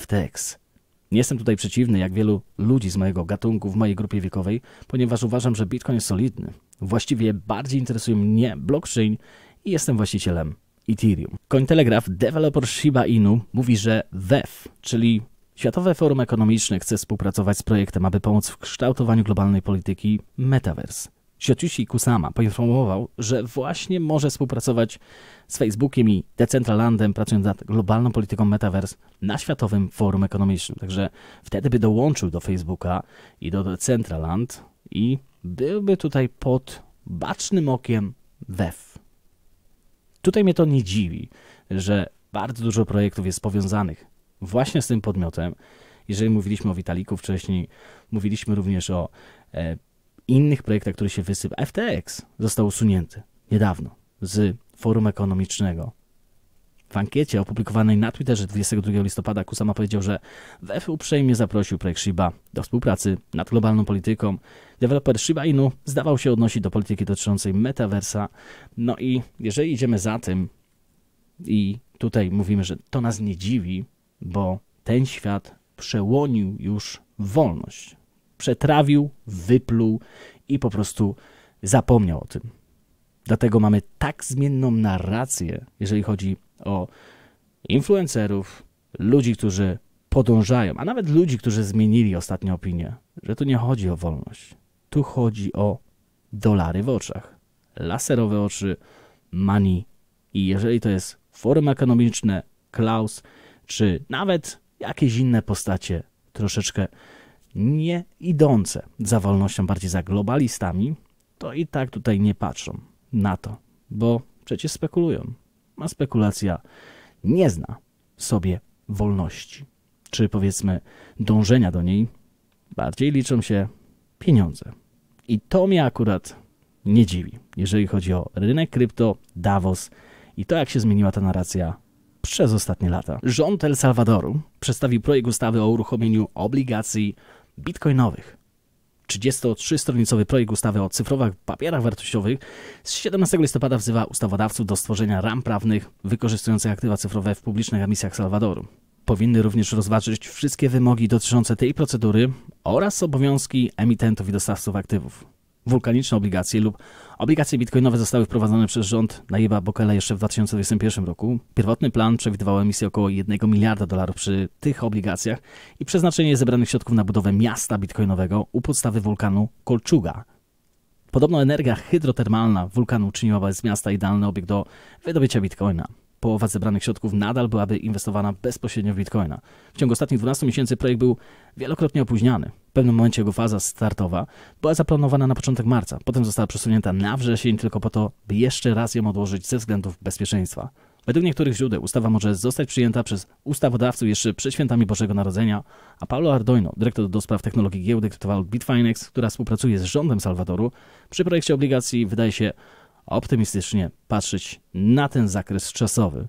S1: FTX. Nie jestem tutaj przeciwny, jak wielu ludzi z mojego gatunku, w mojej grupie wiekowej, ponieważ uważam, że Bitcoin jest solidny. Właściwie bardziej interesuje mnie blockchain i jestem właścicielem Ethereum. Cointelegraph, deweloper Shiba Inu, mówi, że WEF, czyli Światowe Forum Ekonomiczne, chce współpracować z projektem, aby pomóc w kształtowaniu globalnej polityki Metaverse. Shiotichi Kusama poinformował, że właśnie może współpracować z Facebookiem i Decentralandem, pracując nad globalną polityką Metaverse na Światowym Forum Ekonomicznym. Także wtedy by dołączył do Facebooka i do Decentraland i byłby tutaj pod bacznym okiem WEF. Tutaj mnie to nie dziwi, że bardzo dużo projektów jest powiązanych właśnie z tym podmiotem. Jeżeli mówiliśmy o Witaliku wcześniej, mówiliśmy również o e, innych projektach, który się wysypa. FTX został usunięty niedawno z forum ekonomicznego. W ankiecie opublikowanej na Twitterze 22 listopada Kusama powiedział, że WF uprzejmie zaprosił projekt Shiba do współpracy nad globalną polityką. Deweloper Shiba Inu zdawał się odnosić do polityki dotyczącej metaversa. No i jeżeli idziemy za tym i tutaj mówimy, że to nas nie dziwi, bo ten świat przełonił już wolność przetrawił, wypluł i po prostu zapomniał o tym. Dlatego mamy tak zmienną narrację, jeżeli chodzi o influencerów, ludzi, którzy podążają, a nawet ludzi, którzy zmienili ostatnią opinię, że tu nie chodzi o wolność. Tu chodzi o dolary w oczach, laserowe oczy, money i jeżeli to jest forum ekonomiczne, Klaus, czy nawet jakieś inne postacie troszeczkę nie idące za wolnością, bardziej za globalistami, to i tak tutaj nie patrzą na to, bo przecież spekulują. A spekulacja nie zna sobie wolności, czy powiedzmy dążenia do niej. Bardziej liczą się pieniądze. I to mnie akurat nie dziwi, jeżeli chodzi o rynek krypto, Davos i to, jak się zmieniła ta narracja przez ostatnie lata. Rząd El Salwadoru przedstawił projekt ustawy o uruchomieniu obligacji bitcoinowych. 33-stronicowy projekt ustawy o cyfrowych papierach wartościowych z 17 listopada wzywa ustawodawców do stworzenia ram prawnych wykorzystujących aktywa cyfrowe w publicznych emisjach Salwadoru. Powinny również rozważyć wszystkie wymogi dotyczące tej procedury oraz obowiązki emitentów i dostawców aktywów wulkaniczne obligacje lub obligacje bitcoinowe zostały wprowadzone przez rząd Najeba Bokela jeszcze w 2021 roku. Pierwotny plan przewidywał emisję około 1 miliarda dolarów przy tych obligacjach i przeznaczenie zebranych środków na budowę miasta bitcoinowego u podstawy wulkanu Kolczuga. Podobno energia hydrotermalna wulkanu czyniła z miasta idealny obiekt do wydobycia bitcoina. Połowa zebranych środków nadal byłaby inwestowana bezpośrednio w bitcoina. W ciągu ostatnich 12 miesięcy projekt był wielokrotnie opóźniany. W pewnym momencie jego faza startowa była zaplanowana na początek marca, potem została przesunięta na wrzesień tylko po to, by jeszcze raz ją odłożyć ze względów bezpieczeństwa. Według niektórych źródeł ustawa może zostać przyjęta przez ustawodawców jeszcze przed świętami Bożego Narodzenia, a Paulo Ardoino, dyrektor do spraw technologii giełdy kryptowalut Bitfinex, która współpracuje z rządem Salwadoru, przy projekcie obligacji wydaje się optymistycznie patrzeć na ten zakres czasowy.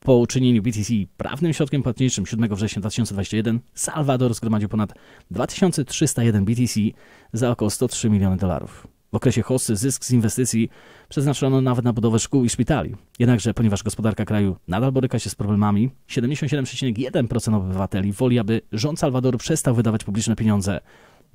S1: Po uczynieniu BTC prawnym środkiem płatniczym 7 września 2021 Salwador zgromadził ponad 2301 BTC za około 103 miliony dolarów. W okresie hossy zysk z inwestycji przeznaczono nawet na budowę szkół i szpitali. Jednakże, ponieważ gospodarka kraju nadal boryka się z problemami, 77,1% obywateli woli, aby rząd Salwadoru przestał wydawać publiczne pieniądze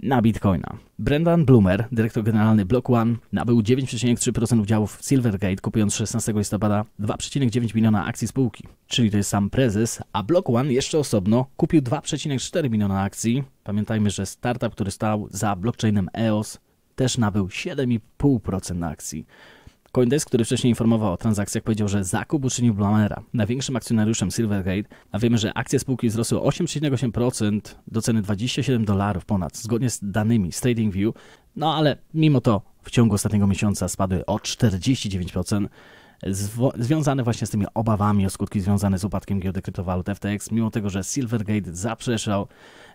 S1: na Bitcoina. Brendan Bloomer, dyrektor generalny Block One, nabył 9,3% udziałów w Silvergate, kupując 16 listopada 2,9 miliona akcji spółki, czyli to jest sam prezes, a Block One jeszcze osobno kupił 2,4 miliona akcji. Pamiętajmy, że startup, który stał za blockchainem EOS, też nabył 7,5% akcji. Coindesk, który wcześniej informował o transakcjach, powiedział, że zakup uczynił Blamera, największym akcjonariuszem Silvergate, a wiemy, że akcje spółki wzrosły 8,8% do ceny 27 dolarów ponad, zgodnie z danymi z TradingView, no ale mimo to w ciągu ostatniego miesiąca spadły o 49%, związane właśnie z tymi obawami o skutki związane z upadkiem giełdy kryptowalut FTX, mimo tego, że Silvergate zaprzeszał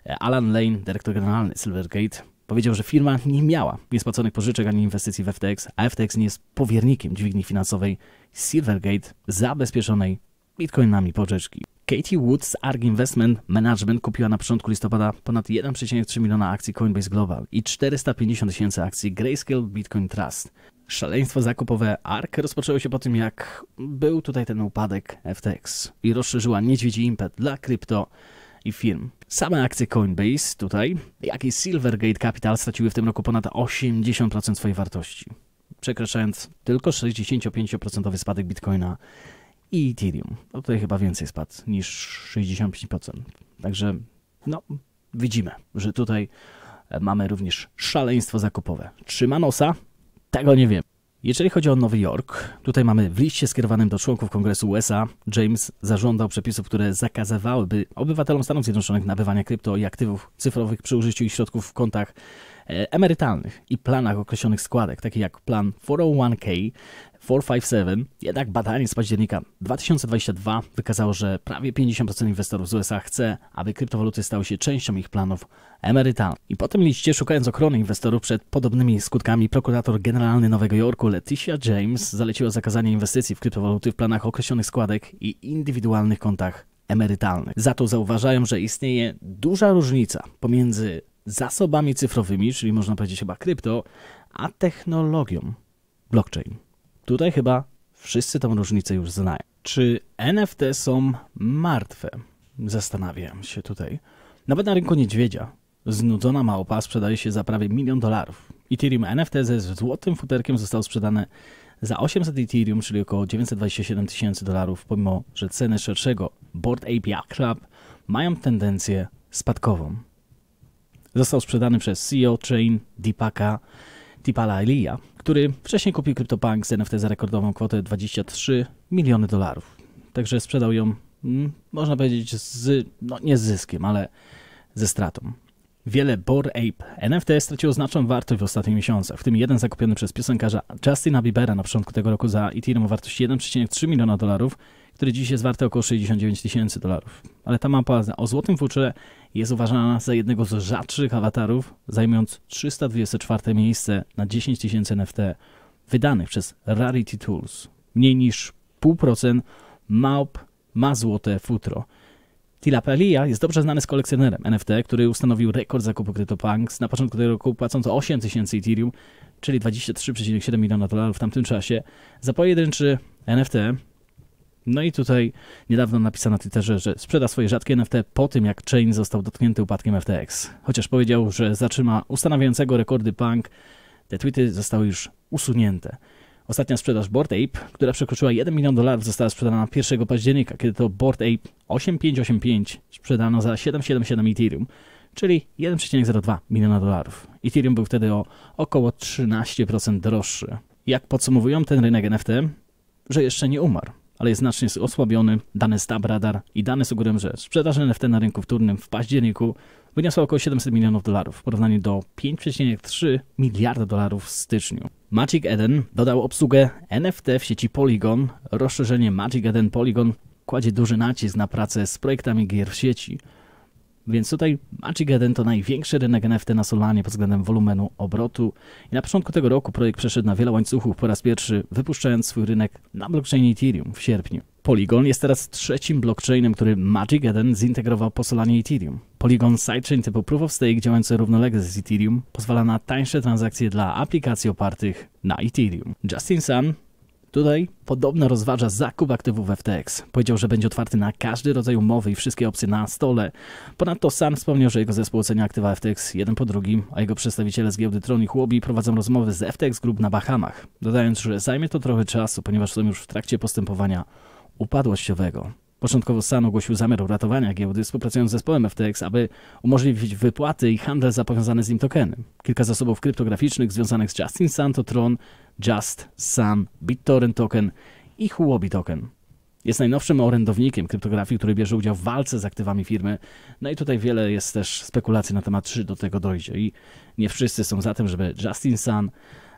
S1: e, Alan Lane, dyrektor generalny Silvergate, Powiedział, że firma nie miała niespłaconych pożyczek ani inwestycji w FTX, a FTX nie jest powiernikiem dźwigni finansowej Silvergate zabezpieczonej bitcoinami pożyczki. Katie Woods z ARG Investment Management kupiła na początku listopada ponad 1,3 miliona akcji Coinbase Global i 450 tysięcy akcji Grayscale Bitcoin Trust. Szaleństwo zakupowe ARK rozpoczęło się po tym, jak był tutaj ten upadek FTX i rozszerzyła niedźwiedzi impet dla krypto i firm. Same akcje Coinbase tutaj, jak i Silvergate Capital straciły w tym roku ponad 80% swojej wartości, przekraczając tylko 65% spadek Bitcoina i Ethereum. No tutaj chyba więcej spadł niż 65%. Także no, widzimy, że tutaj e, mamy również szaleństwo zakupowe. Trzyma nosa? Tego nie wiem. Jeżeli chodzi o Nowy Jork, tutaj mamy w liście skierowanym do członków Kongresu USA, James zażądał przepisów, które zakazywałyby obywatelom Stanów Zjednoczonych nabywania krypto i aktywów cyfrowych przy użyciu ich środków w kontach e, emerytalnych i planach określonych składek, takich jak plan 401k, 457, jednak badanie z października 2022 wykazało, że prawie 50% inwestorów z USA chce, aby kryptowaluty stały się częścią ich planów emerytalnych. I po tym liście, szukając ochrony inwestorów przed podobnymi skutkami, prokurator generalny Nowego Jorku Leticia James zaleciła zakazanie inwestycji w kryptowaluty w planach określonych składek i indywidualnych kontach emerytalnych. Za to zauważają, że istnieje duża różnica pomiędzy zasobami cyfrowymi, czyli można powiedzieć chyba krypto, a technologią blockchain. Tutaj chyba wszyscy tą różnicę już znają. Czy NFT są martwe? Zastanawiam się tutaj. Nawet na rynku niedźwiedzia znudzona małpa sprzedaje się za prawie milion dolarów. Ethereum NFT ze złotym futerkiem zostało sprzedane za 800 Ethereum, czyli około 927 tysięcy dolarów, pomimo że ceny szerszego Board API Club mają tendencję spadkową. Został sprzedany przez CEO Chain Deepaka Tipala Elia który wcześniej kupił CryptoPunk z NFT za rekordową kwotę 23 miliony dolarów. Także sprzedał ją, mm, można powiedzieć, z, no nie z zyskiem, ale ze stratą. Wiele bored Ape NFT straciło znaczną wartość w ostatnich miesiącach, w tym jeden zakupiony przez piosenkarza Justina Biebera na początku tego roku za Ethereum o wartości 1,3 miliona dolarów, który dziś jest warty około 69 tysięcy dolarów. Ale ta mapa o złotym futrze jest uważana za jednego z rzadszych awatarów, zajmując 324 miejsce na 10 tysięcy NFT wydanych przez Rarity Tools. Mniej niż 0,5% małp ma złote futro. Tilapelia jest dobrze znany z kolekcjonerem NFT, który ustanowił rekord zakupu CryptoPunks na początku tego roku płacąc 8 tysięcy Ethereum, czyli 23,7 miliona dolarów w tamtym czasie, za pojedynczy NFT no i tutaj niedawno napisano na Twitterze, że sprzeda swoje rzadkie NFT po tym, jak Chain został dotknięty upadkiem FTX. Chociaż powiedział, że zatrzyma ustanawiającego rekordy punk, te tweety zostały już usunięte. Ostatnia sprzedaż Board Ape, która przekroczyła 1 milion dolarów, została sprzedana 1 października, kiedy to Board Ape 8585 sprzedano za 777 Ethereum, czyli 1,02 miliona dolarów. Ethereum był wtedy o około 13% droższy. Jak podsumowują ten rynek NFT, że jeszcze nie umarł ale jest znacznie osłabiony. Dane Stab Radar i dane sugerują, że sprzedaż NFT na rynku wtórnym w październiku wyniosła około 700 milionów dolarów w porównaniu do 5,3 miliarda dolarów w styczniu. Magic Eden dodał obsługę NFT w sieci Polygon. Rozszerzenie Magic Eden Polygon kładzie duży nacisk na pracę z projektami gier w sieci. Więc tutaj Magic Eden to największy rynek NFT na Solanie pod względem wolumenu obrotu. I na początku tego roku projekt przeszedł na wiele łańcuchów po raz pierwszy, wypuszczając swój rynek na blockchainie Ethereum w sierpniu. Polygon jest teraz trzecim blockchainem, który Magic Eden zintegrował po Solanie Ethereum. Polygon sidechain typu Proof of Stake działający równolegle z Ethereum pozwala na tańsze transakcje dla aplikacji opartych na Ethereum. Justin Sun Tutaj podobno rozważa zakup aktywów FTX. Powiedział, że będzie otwarty na każdy rodzaj umowy i wszystkie opcje na stole. Ponadto sam wspomniał, że jego zespół ocenia aktywa FTX jeden po drugim, a jego przedstawiciele z giełdy Tron i Huobi prowadzą rozmowy z FTX Group na Bahamach, dodając, że zajmie to trochę czasu, ponieważ są już w trakcie postępowania upadłościowego. Początkowo San ogłosił zamiar uratowania giełdy, współpracując z zespołem FTX, aby umożliwić wypłaty i handel za powiązane z nim tokeny. Kilka zasobów kryptograficznych związanych z Justin Sun to Tron, Just, Sun, BitTorrent Token i Huobi Token. Jest najnowszym orędownikiem kryptografii, który bierze udział w walce z aktywami firmy. No i tutaj wiele jest też spekulacji na temat, czy do tego dojdzie. I nie wszyscy są za tym, żeby Justin Sun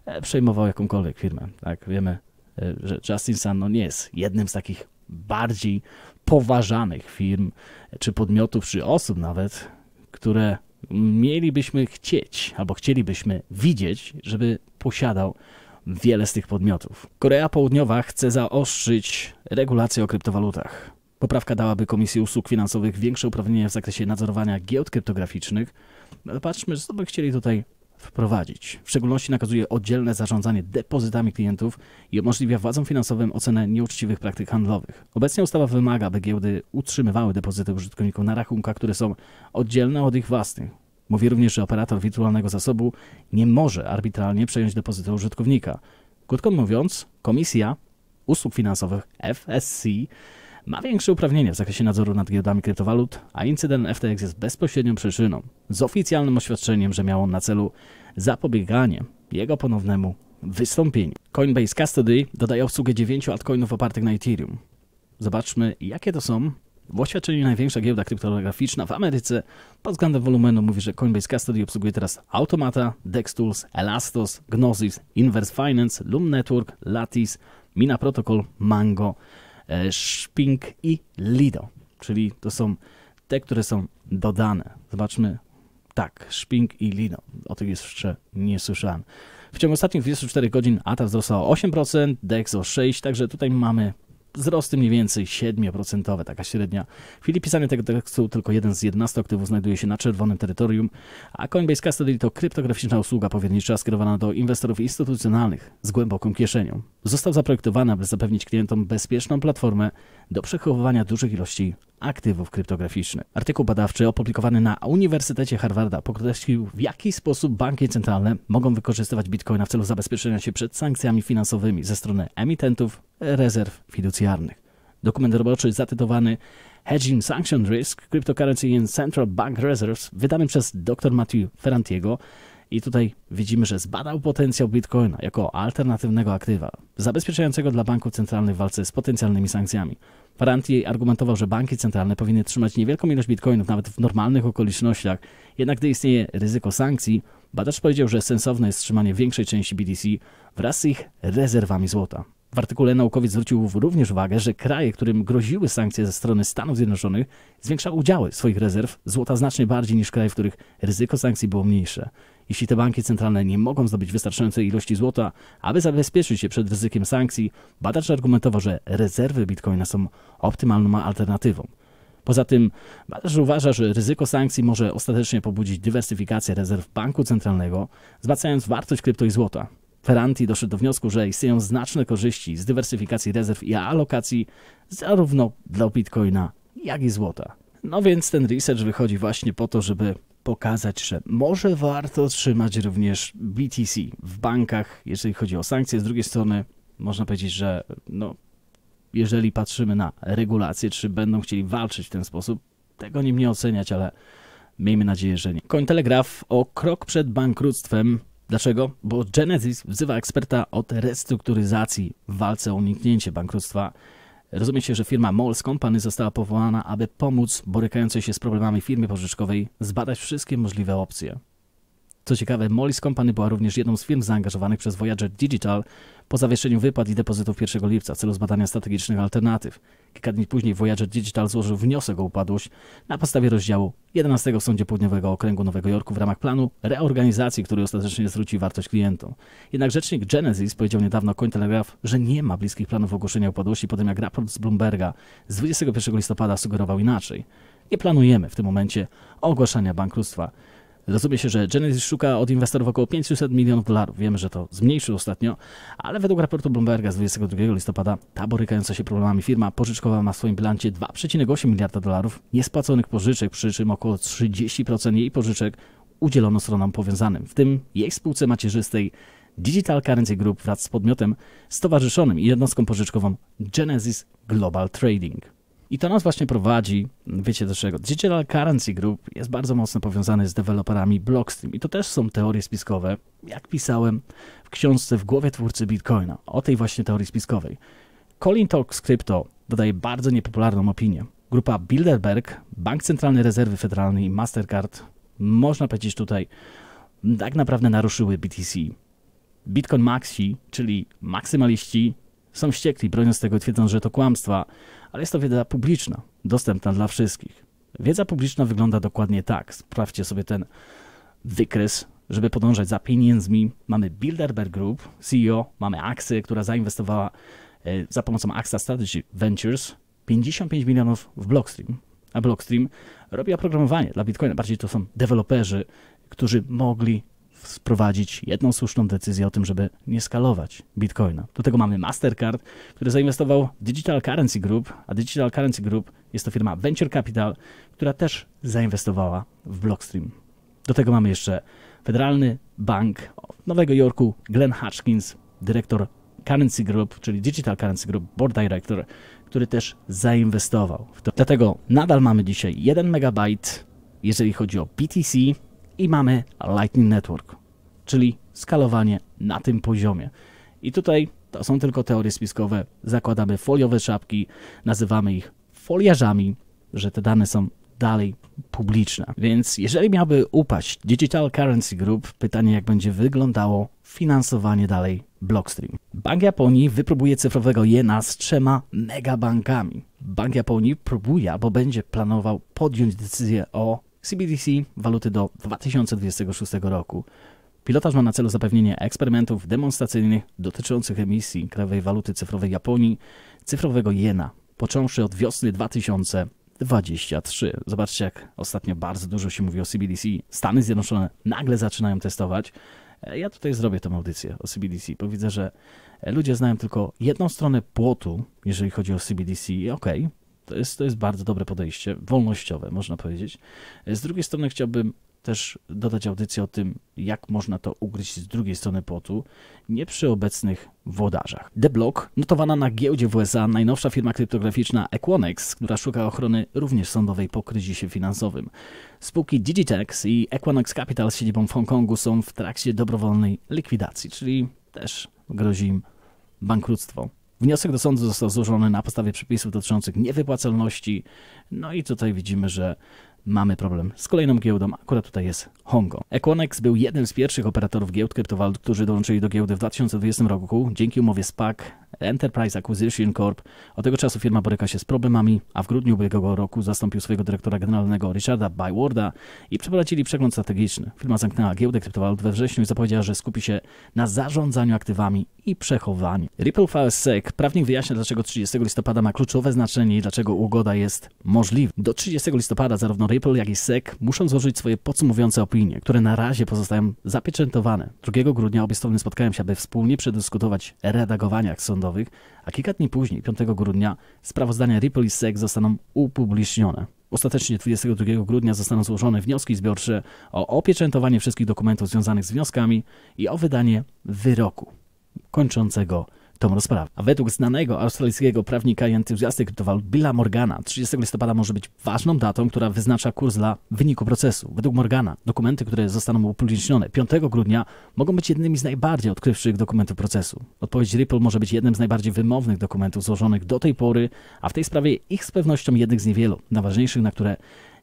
S1: e, przejmował jakąkolwiek firmę. Tak, wiemy, e, że Justin Sun no, nie jest jednym z takich bardziej poważanych firm, czy podmiotów, czy osób nawet, które mielibyśmy chcieć albo chcielibyśmy widzieć, żeby posiadał wiele z tych podmiotów. Korea Południowa chce zaostrzyć regulacje o kryptowalutach. Poprawka dałaby Komisji Usług Finansowych większe uprawnienia w zakresie nadzorowania giełd kryptograficznych. No, patrzmy, co by chcieli tutaj wprowadzić. W szczególności nakazuje oddzielne zarządzanie depozytami klientów i umożliwia władzom finansowym ocenę nieuczciwych praktyk handlowych. Obecnie ustawa wymaga, by giełdy utrzymywały depozyty użytkowników na rachunkach, które są oddzielne od ich własnych. Mówi również, że operator wirtualnego zasobu nie może arbitralnie przejąć depozytu użytkownika. Krótko mówiąc, Komisja Usług Finansowych FSC ma większe uprawnienia w zakresie nadzoru nad giełdami kryptowalut, a incydent FTX jest bezpośrednią przyczyną, z oficjalnym oświadczeniem, że miał on na celu zapobieganie jego ponownemu wystąpieniu. Coinbase Custody dodaje obsługę 9 altcoinów opartych na Ethereum. Zobaczmy, jakie to są. W oświadczeniu największa giełda kryptograficzna w Ameryce pod względem wolumenu mówi, że Coinbase Custody obsługuje teraz Automata, DexTools, Elastos, Gnosis, Inverse Finance, Loom Network, Lattice, Mina Protocol, Mango, E, Szpink i Lido, czyli to są te, które są dodane. Zobaczmy. Tak, Szpink i Lido. O tych jeszcze nie słyszałem. W ciągu ostatnich 24 godzin ATA wzrosła o 8%, DEX o 6%, także tutaj mamy wzrosty mniej więcej 7%, taka średnia. W chwili pisania tego tekstu tylko jeden z 11 aktywów znajduje się na czerwonym terytorium, a Coinbase Custody to kryptograficzna usługa powiernicza skierowana do inwestorów instytucjonalnych z głęboką kieszenią został zaprojektowany, aby zapewnić klientom bezpieczną platformę do przechowywania dużych ilości aktywów kryptograficznych. Artykuł badawczy opublikowany na Uniwersytecie Harvarda pokreślił, w jaki sposób banki centralne mogą wykorzystywać bitcoina w celu zabezpieczenia się przed sankcjami finansowymi ze strony emitentów rezerw fiducjarnych. Dokument roboczy zatytułowany Hedging Sanction Risk Cryptocurrency in Central Bank Reserves, wydany przez dr Matthew Ferrantiego, i tutaj widzimy, że zbadał potencjał Bitcoina jako alternatywnego aktywa, zabezpieczającego dla banków centralnych w walce z potencjalnymi sankcjami. Faranti argumentował, że banki centralne powinny trzymać niewielką ilość bitcoinów nawet w normalnych okolicznościach, jednak gdy istnieje ryzyko sankcji, badacz powiedział, że sensowne jest trzymanie większej części BTC wraz z ich rezerwami złota. W artykule naukowiec zwrócił również uwagę, że kraje, którym groziły sankcje ze strony Stanów Zjednoczonych, zwiększały udziały swoich rezerw złota znacznie bardziej niż kraje, w których ryzyko sankcji było mniejsze. Jeśli te banki centralne nie mogą zdobyć wystarczającej ilości złota, aby zabezpieczyć się przed ryzykiem sankcji, badacz argumentował, że rezerwy bitcoina są optymalną alternatywą. Poza tym badacz uważa, że ryzyko sankcji może ostatecznie pobudzić dywersyfikację rezerw banku centralnego, wzmacniając wartość krypto i złota. Ferranti doszedł do wniosku, że istnieją znaczne korzyści z dywersyfikacji rezerw i alokacji zarówno dla bitcoina, jak i złota. No więc ten research wychodzi właśnie po to, żeby pokazać, że może warto trzymać również BTC w bankach, jeżeli chodzi o sankcje. Z drugiej strony można powiedzieć, że no, jeżeli patrzymy na regulacje, czy będą chcieli walczyć w ten sposób, tego nie mniej oceniać, ale miejmy nadzieję, że nie. Cointelegraph o krok przed bankructwem Dlaczego? Bo Genesis wzywa eksperta od restrukturyzacji w walce o uniknięcie bankructwa. Rozumie się, że firma Mols Company została powołana, aby pomóc borykającej się z problemami firmie pożyczkowej zbadać wszystkie możliwe opcje. Co ciekawe, Mols Company była również jedną z firm zaangażowanych przez Voyager Digital po zawieszeniu wypłat i depozytów 1 lipca w celu zbadania strategicznych alternatyw. Kilka dni później Voyager Digital złożył wniosek o upadłość na podstawie rozdziału 11 w Sądzie Południowego Okręgu Nowego Jorku w ramach planu reorganizacji, który ostatecznie zwróci wartość klientom. Jednak rzecznik Genesis powiedział niedawno Cointelegraph, że nie ma bliskich planów ogłoszenia upadłości po tym jak raport z Bloomberga z 21 listopada sugerował inaczej. Nie planujemy w tym momencie ogłaszania bankructwa. Rozumie się, że Genesis szuka od inwestorów około 500 milionów dolarów. Wiemy, że to zmniejszył ostatnio, ale według raportu Bloomberga z 22 listopada ta borykająca się problemami firma pożyczkowa ma w swoim bilancie 2,8 miliarda dolarów niespłaconych pożyczek, przy czym około 30% jej pożyczek udzielono stronom powiązanym, w tym jej spółce macierzystej Digital Currency Group wraz z podmiotem stowarzyszonym i jednostką pożyczkową Genesis Global Trading. I to nas właśnie prowadzi, wiecie do czego. Digital Currency Group jest bardzo mocno powiązany z deweloperami Blockstream i to też są teorie spiskowe, jak pisałem w książce w głowie twórcy Bitcoina, o tej właśnie teorii spiskowej. Colin Talks Crypto dodaje bardzo niepopularną opinię. Grupa Bilderberg, Bank Centralny Rezerwy Federalnej i Mastercard, można powiedzieć tutaj, tak naprawdę naruszyły BTC. Bitcoin Maxi, czyli maksymaliści, są wściekli, broniąc tego, twierdząc, że to kłamstwa, ale jest to wiedza publiczna, dostępna dla wszystkich. Wiedza publiczna wygląda dokładnie tak. Sprawdźcie sobie ten wykres, żeby podążać za pieniędzmi. Mamy Bilderberg Group, CEO, mamy Axy, która zainwestowała e, za pomocą Axa Strategy Ventures 55 milionów w Blockstream, a Blockstream robi oprogramowanie dla Bitcoina. Bardziej to są deweloperzy, którzy mogli sprowadzić jedną słuszną decyzję o tym, żeby nie skalować Bitcoina. Do tego mamy Mastercard, który zainwestował Digital Currency Group, a Digital Currency Group jest to firma Venture Capital, która też zainwestowała w Blockstream. Do tego mamy jeszcze Federalny Bank Nowego Jorku, Glenn Hutchkins, dyrektor Currency Group, czyli Digital Currency Group Board Director, który też zainwestował. Dlatego nadal mamy dzisiaj 1 MB, jeżeli chodzi o BTC, i mamy Lightning Network, czyli skalowanie na tym poziomie. I tutaj to są tylko teorie spiskowe. Zakładamy foliowe szapki, nazywamy ich foliarzami, że te dane są dalej publiczne. Więc jeżeli miałby upaść Digital Currency Group, pytanie jak będzie wyglądało finansowanie dalej Blockstream. Bank Japonii wypróbuje cyfrowego jena z trzema megabankami. Bank Japonii próbuje, bo będzie planował podjąć decyzję o CBDC waluty do 2026 roku. Pilotaż ma na celu zapewnienie eksperymentów demonstracyjnych dotyczących emisji krajowej waluty cyfrowej Japonii, cyfrowego jena, począwszy od wiosny 2023. Zobaczcie, jak ostatnio bardzo dużo się mówi o CBDC. Stany Zjednoczone nagle zaczynają testować. E, ja tutaj zrobię tę audycję o CBDC, bo widzę, że ludzie znają tylko jedną stronę płotu, jeżeli chodzi o CBDC. Okej, okay, to jest, to jest bardzo dobre podejście, wolnościowe, można powiedzieć. Z drugiej strony chciałbym też dodać audycję o tym, jak można to ugryźć z drugiej strony płotu, nie przy obecnych wodarzach. The Block, notowana na giełdzie w USA, najnowsza firma kryptograficzna Equinox, która szuka ochrony również sądowej po kryzysie finansowym. Spółki Digitex i Equinox Capital z siedzibą w Hongkongu są w trakcie dobrowolnej likwidacji, czyli też grozi im bankructwo. Wniosek do sądu został złożony na podstawie przepisów dotyczących niewypłacalności. No i tutaj widzimy, że mamy problem z kolejną giełdą, akurat tutaj jest Hongo. Equonex był jednym z pierwszych operatorów giełd kryptowalut, którzy dołączyli do giełdy w 2020 roku dzięki umowie SPAC Enterprise Acquisition Corp. Od tego czasu firma boryka się z problemami, a w grudniu ubiegłego roku zastąpił swojego dyrektora generalnego Richarda Bywarda i przeprowadzili przegląd strategiczny. Firma zamknęła giełdę kryptowalut we wrześniu i zapowiedziała, że skupi się na zarządzaniu aktywami i przechowaniu. Ripple VSSEC, prawnik wyjaśnia, dlaczego 30 listopada ma kluczowe znaczenie i dlaczego ugoda jest możliwa. Do 30 listopada zarówno Ripple, jak i SEC muszą złożyć swoje podsumowujące opinie, które na razie pozostają zapieczętowane. 2 grudnia obie strony spotkają się, aby wspólnie przedyskutować redagowanie sądowych sądowych, a kilka dni później, 5 grudnia, sprawozdania Ripple i SEC zostaną upublicznione. Ostatecznie 22 grudnia zostaną złożone wnioski zbiorcze o opieczętowanie wszystkich dokumentów związanych z wnioskami i o wydanie wyroku kończącego tą rozprawę. A według znanego australijskiego prawnika i entuzjasty kryptowalut Billa Morgana 30 listopada może być ważną datą, która wyznacza kurs dla wyniku procesu. Według Morgana dokumenty, które zostaną upublicznione 5 grudnia mogą być jednymi z najbardziej odkrywczych dokumentów procesu. Odpowiedź Ripple może być jednym z najbardziej wymownych dokumentów złożonych do tej pory, a w tej sprawie ich z pewnością jednych z niewielu, najważniejszych, na które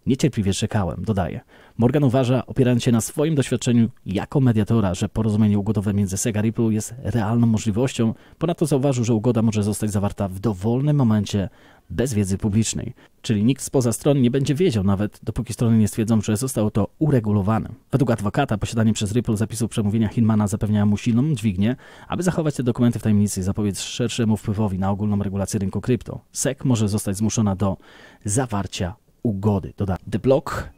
S1: Niecierpliwie czekałem, dodaje. Morgan uważa, opierając się na swoim doświadczeniu jako mediatora, że porozumienie ugodowe między Sega Ripple jest realną możliwością. Ponadto zauważył, że ugoda może zostać zawarta w dowolnym momencie bez wiedzy publicznej, czyli nikt spoza stron nie będzie wiedział nawet, dopóki strony nie stwierdzą, że zostało to uregulowane. Według adwokata posiadanie przez Ripple zapisów przemówienia Hinmana zapewnia mu silną dźwignię, aby zachować te dokumenty w tajemnicy i zapobiec szerszemu wpływowi na ogólną regulację rynku krypto. SEC może zostać zmuszona do zawarcia ugody. Doda The Block.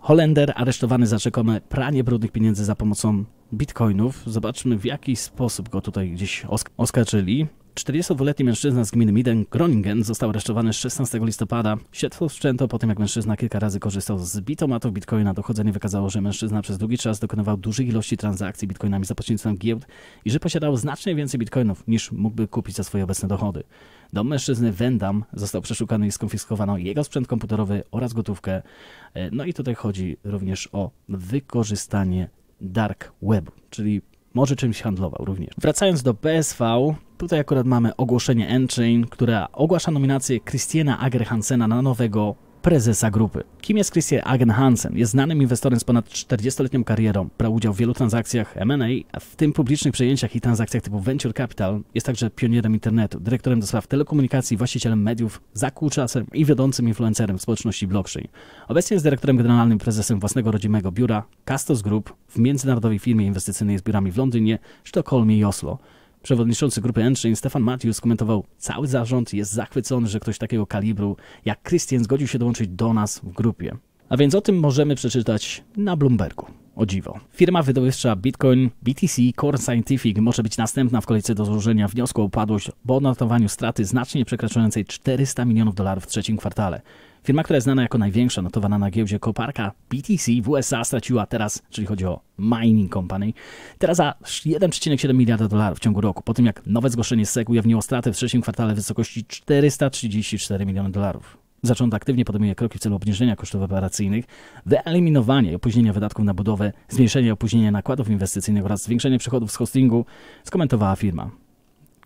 S1: Holender aresztowany za rzekome pranie brudnych pieniędzy za pomocą bitcoinów. Zobaczmy w jaki sposób go tutaj gdzieś osk oskarżyli. 40-letni mężczyzna z gminy Miden Groningen został aresztowany 16 listopada. Śledztwo wszczęto po tym, jak mężczyzna kilka razy korzystał z bitomatów bitcoina. Dochodzenie wykazało, że mężczyzna przez długi czas dokonywał dużych ilości transakcji bitcoinami za pośrednictwem giełd i że posiadał znacznie więcej bitcoinów niż mógłby kupić za swoje obecne dochody. Dom mężczyzny Wendam został przeszukany i skonfiskowano jego sprzęt komputerowy oraz gotówkę. E, no i tutaj chodzi również o wykorzystanie dark webu, czyli może czymś handlował również. Wracając do PSV, tutaj akurat mamy ogłoszenie Enchain, która ogłasza nominację Christiana Agerhansena na nowego prezesa grupy. Kim jest Christian Agen Hansen? Jest znanym inwestorem z ponad 40-letnią karierą. Brał udział w wielu transakcjach M&A, w tym publicznych przejęciach i transakcjach typu Venture Capital. Jest także pionierem internetu, dyrektorem do spraw telekomunikacji, właścicielem mediów, zakłuczasem i wiodącym influencerem w społeczności blockchain. Obecnie jest dyrektorem generalnym prezesem własnego rodzimego biura Castos Group w międzynarodowej firmie inwestycyjnej z biurami w Londynie, Sztokholmie i Oslo. Przewodniczący grupy Enczyn Stefan Matthews komentował: Cały zarząd jest zachwycony, że ktoś takiego kalibru jak Christian zgodził się dołączyć do nas w grupie. A więc o tym możemy przeczytać na Bloombergu. O dziwo. Firma wydobywcza Bitcoin BTC Core Scientific może być następna w kolejce do złożenia wniosku o upadłość po odnotowaniu straty znacznie przekraczającej 400 milionów dolarów w trzecim kwartale. Firma, która jest znana jako największa notowana na giełdzie koparka BTC w USA straciła teraz, czyli chodzi o mining company, teraz aż 1,7 miliarda dolarów w ciągu roku, po tym jak nowe zgłoszenie SEC ujawniło straty w trzecim kwartale w wysokości 434 miliony dolarów. Zarząd aktywnie podejmuje kroki w celu obniżenia kosztów operacyjnych, wyeliminowania i opóźnienia wydatków na budowę, zmniejszenia i opóźnienia nakładów inwestycyjnych oraz zwiększenie przychodów z hostingu, skomentowała firma.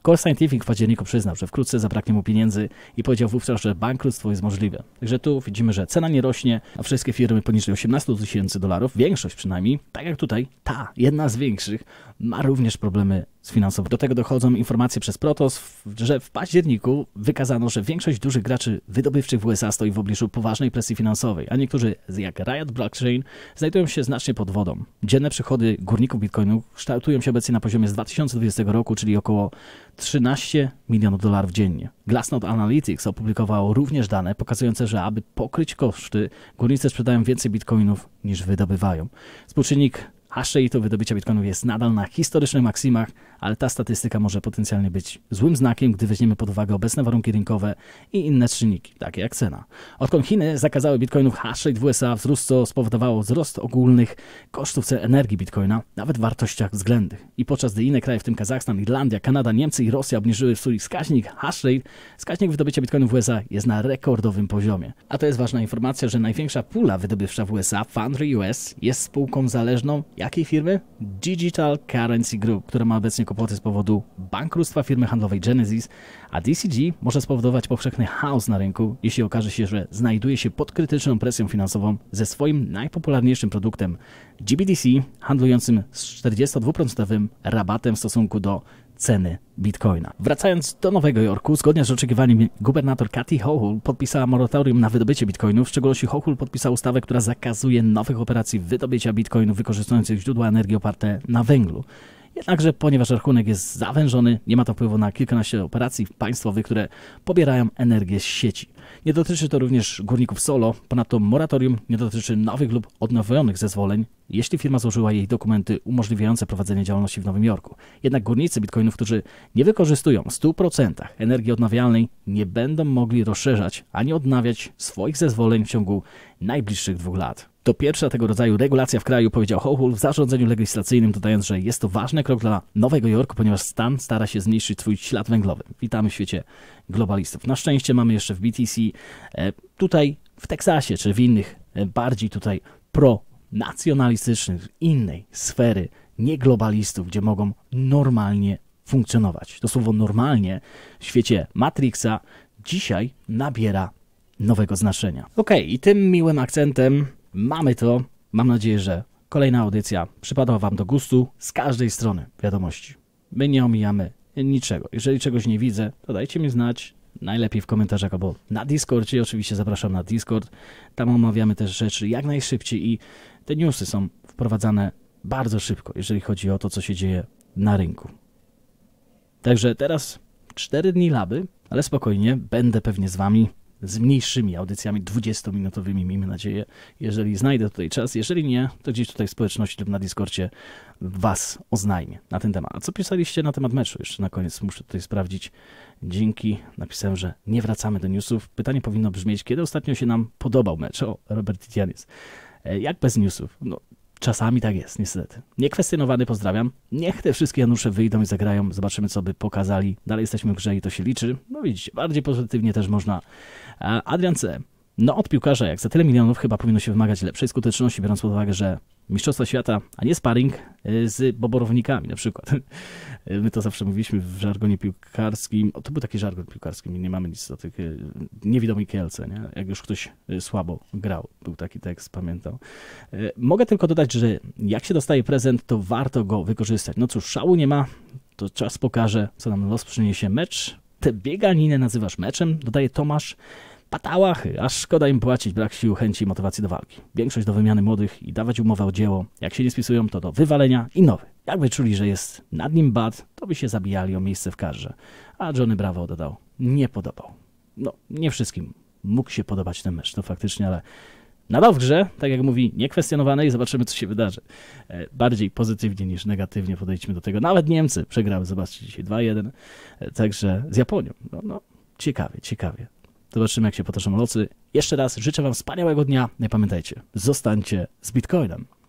S1: Core Scientific w październiku przyznał, że wkrótce zabraknie mu pieniędzy i powiedział wówczas, że bankructwo jest możliwe. Także tu widzimy, że cena nie rośnie, a wszystkie firmy poniżej 18 tysięcy dolarów, większość przynajmniej, tak jak tutaj, ta, jedna z większych, ma również problemy do tego dochodzą informacje przez Protos, że w październiku wykazano, że większość dużych graczy wydobywczych w USA stoi w obliczu poważnej presji finansowej, a niektórzy, jak Riot Blockchain, znajdują się znacznie pod wodą. Dzienne przychody górników bitcoinu kształtują się obecnie na poziomie z 2020 roku, czyli około 13 milionów dolarów dziennie. Glassnode Analytics opublikowało również dane pokazujące, że aby pokryć koszty, górnicy sprzedają więcej bitcoinów niż wydobywają. Współczynnik H6 to wydobycia bitcoinów jest nadal na historycznych maksimach, ale ta statystyka może potencjalnie być złym znakiem, gdy weźmiemy pod uwagę obecne warunki rynkowe i inne czynniki, takie jak cena. Odkąd Chiny zakazały bitcoinów hash rate w USA wzrósł, co spowodowało wzrost ogólnych kosztów cen energii bitcoina, nawet w wartościach względnych. I podczas gdy inne kraje, w tym Kazachstan, Irlandia, Kanada, Niemcy i Rosja obniżyły swój wskaźnik hash rate, wskaźnik wydobycia bitcoinów w USA jest na rekordowym poziomie. A to jest ważna informacja, że największa pula wydobywcza w USA, Foundry US, jest spółką zależną jakiej firmy? Digital Currency Group, która ma obecnie kłopoty z powodu bankructwa firmy handlowej Genesis, a DCG może spowodować powszechny chaos na rynku, jeśli okaże się, że znajduje się pod krytyczną presją finansową ze swoim najpopularniejszym produktem GBDC, handlującym z 42% rabatem w stosunku do ceny bitcoina. Wracając do Nowego Jorku, zgodnie z oczekiwaniami gubernator Kathy Hochul podpisała moratorium na wydobycie bitcoinu, w szczególności Hochul podpisał ustawę, która zakazuje nowych operacji wydobycia bitcoinu wykorzystujących źródła energii oparte na węglu. Jednakże, ponieważ rachunek jest zawężony, nie ma to wpływu na kilkanaście operacji państwowych, które pobierają energię z sieci. Nie dotyczy to również górników solo, ponadto moratorium nie dotyczy nowych lub odnowionych zezwoleń, jeśli firma złożyła jej dokumenty umożliwiające prowadzenie działalności w Nowym Jorku. Jednak górnicy bitcoinów, którzy nie wykorzystują w 100% energii odnawialnej, nie będą mogli rozszerzać ani odnawiać swoich zezwoleń w ciągu najbliższych dwóch lat. To pierwsza tego rodzaju regulacja w kraju, powiedział Hochul w zarządzeniu legislacyjnym, dodając, że jest to ważny krok dla Nowego Jorku, ponieważ stan stara się zmniejszyć swój ślad węglowy. Witamy w świecie globalistów. Na szczęście mamy jeszcze w BTC, e, tutaj w Teksasie, czy w innych e, bardziej tutaj pronacjonalistycznych, innej sfery, nie globalistów, gdzie mogą normalnie funkcjonować. To słowo normalnie w świecie Matrixa dzisiaj nabiera nowego znaczenia. Ok, i tym miłym akcentem Mamy to. Mam nadzieję, że kolejna audycja przypadła Wam do gustu z każdej strony wiadomości. My nie omijamy niczego. Jeżeli czegoś nie widzę, to dajcie mi znać. Najlepiej w komentarzach albo na Discordzie. Oczywiście zapraszam na Discord. Tam omawiamy też rzeczy jak najszybciej i te newsy są wprowadzane bardzo szybko, jeżeli chodzi o to, co się dzieje na rynku. Także teraz 4 dni laby, ale spokojnie, będę pewnie z Wami z mniejszymi audycjami 20-minutowymi, miejmy nadzieję, jeżeli znajdę tutaj czas. Jeżeli nie, to gdzieś tutaj w społeczności lub na Discordzie was oznajmię na ten temat. A co pisaliście na temat meczu? Jeszcze na koniec muszę tutaj sprawdzić. Dzięki, napisałem, że nie wracamy do newsów. Pytanie powinno brzmieć, kiedy ostatnio się nam podobał mecz? O, Robert Titianis. E, jak bez newsów? No, Czasami tak jest, niestety. Niekwestionowany pozdrawiam. Niech te wszystkie Janusze wyjdą i zagrają. Zobaczymy, co by pokazali. Dalej jesteśmy w grze i to się liczy. No widzicie, bardziej pozytywnie też można Adrian C. No od piłkarza, jak za tyle milionów, chyba powinno się wymagać lepszej skuteczności, biorąc pod uwagę, że Mistrzostwo Świata, a nie sparring y, z boborownikami na przykład. My to zawsze mówiliśmy w żargonie piłkarskim. O, to był taki żargon piłkarski, nie mamy nic do tych y, niewidomych Kielce, nie? jak już ktoś y, słabo grał. Był taki tekst, pamiętam. Mogę tylko dodać, że jak się dostaje prezent, to warto go wykorzystać. No cóż, szału nie ma, to czas pokaże, co nam los przyniesie. Mecz, tę bieganinę nazywasz meczem, dodaje Tomasz Patałachy, aż szkoda im płacić, brak sił, chęci i motywacji do walki. Większość do wymiany młodych i dawać umowę o dzieło. Jak się nie spisują, to do wywalenia i nowy. Jakby czuli, że jest nad nim bad, to by się zabijali o miejsce w karze. A Johnny Bravo dodał, nie podobał. No, nie wszystkim mógł się podobać ten mecz, to no faktycznie, ale na w grze, tak jak mówi, niekwestionowane i zobaczymy, co się wydarzy. E, bardziej pozytywnie niż negatywnie podejdźmy do tego. Nawet Niemcy przegrały, zobaczcie, dzisiaj 2-1, e, także z Japonią. No, no, ciekawie, ciekawie. Zobaczymy, jak się potoczą losy. Jeszcze raz życzę Wam wspaniałego dnia. Nie pamiętajcie, zostańcie z Bitcoinem.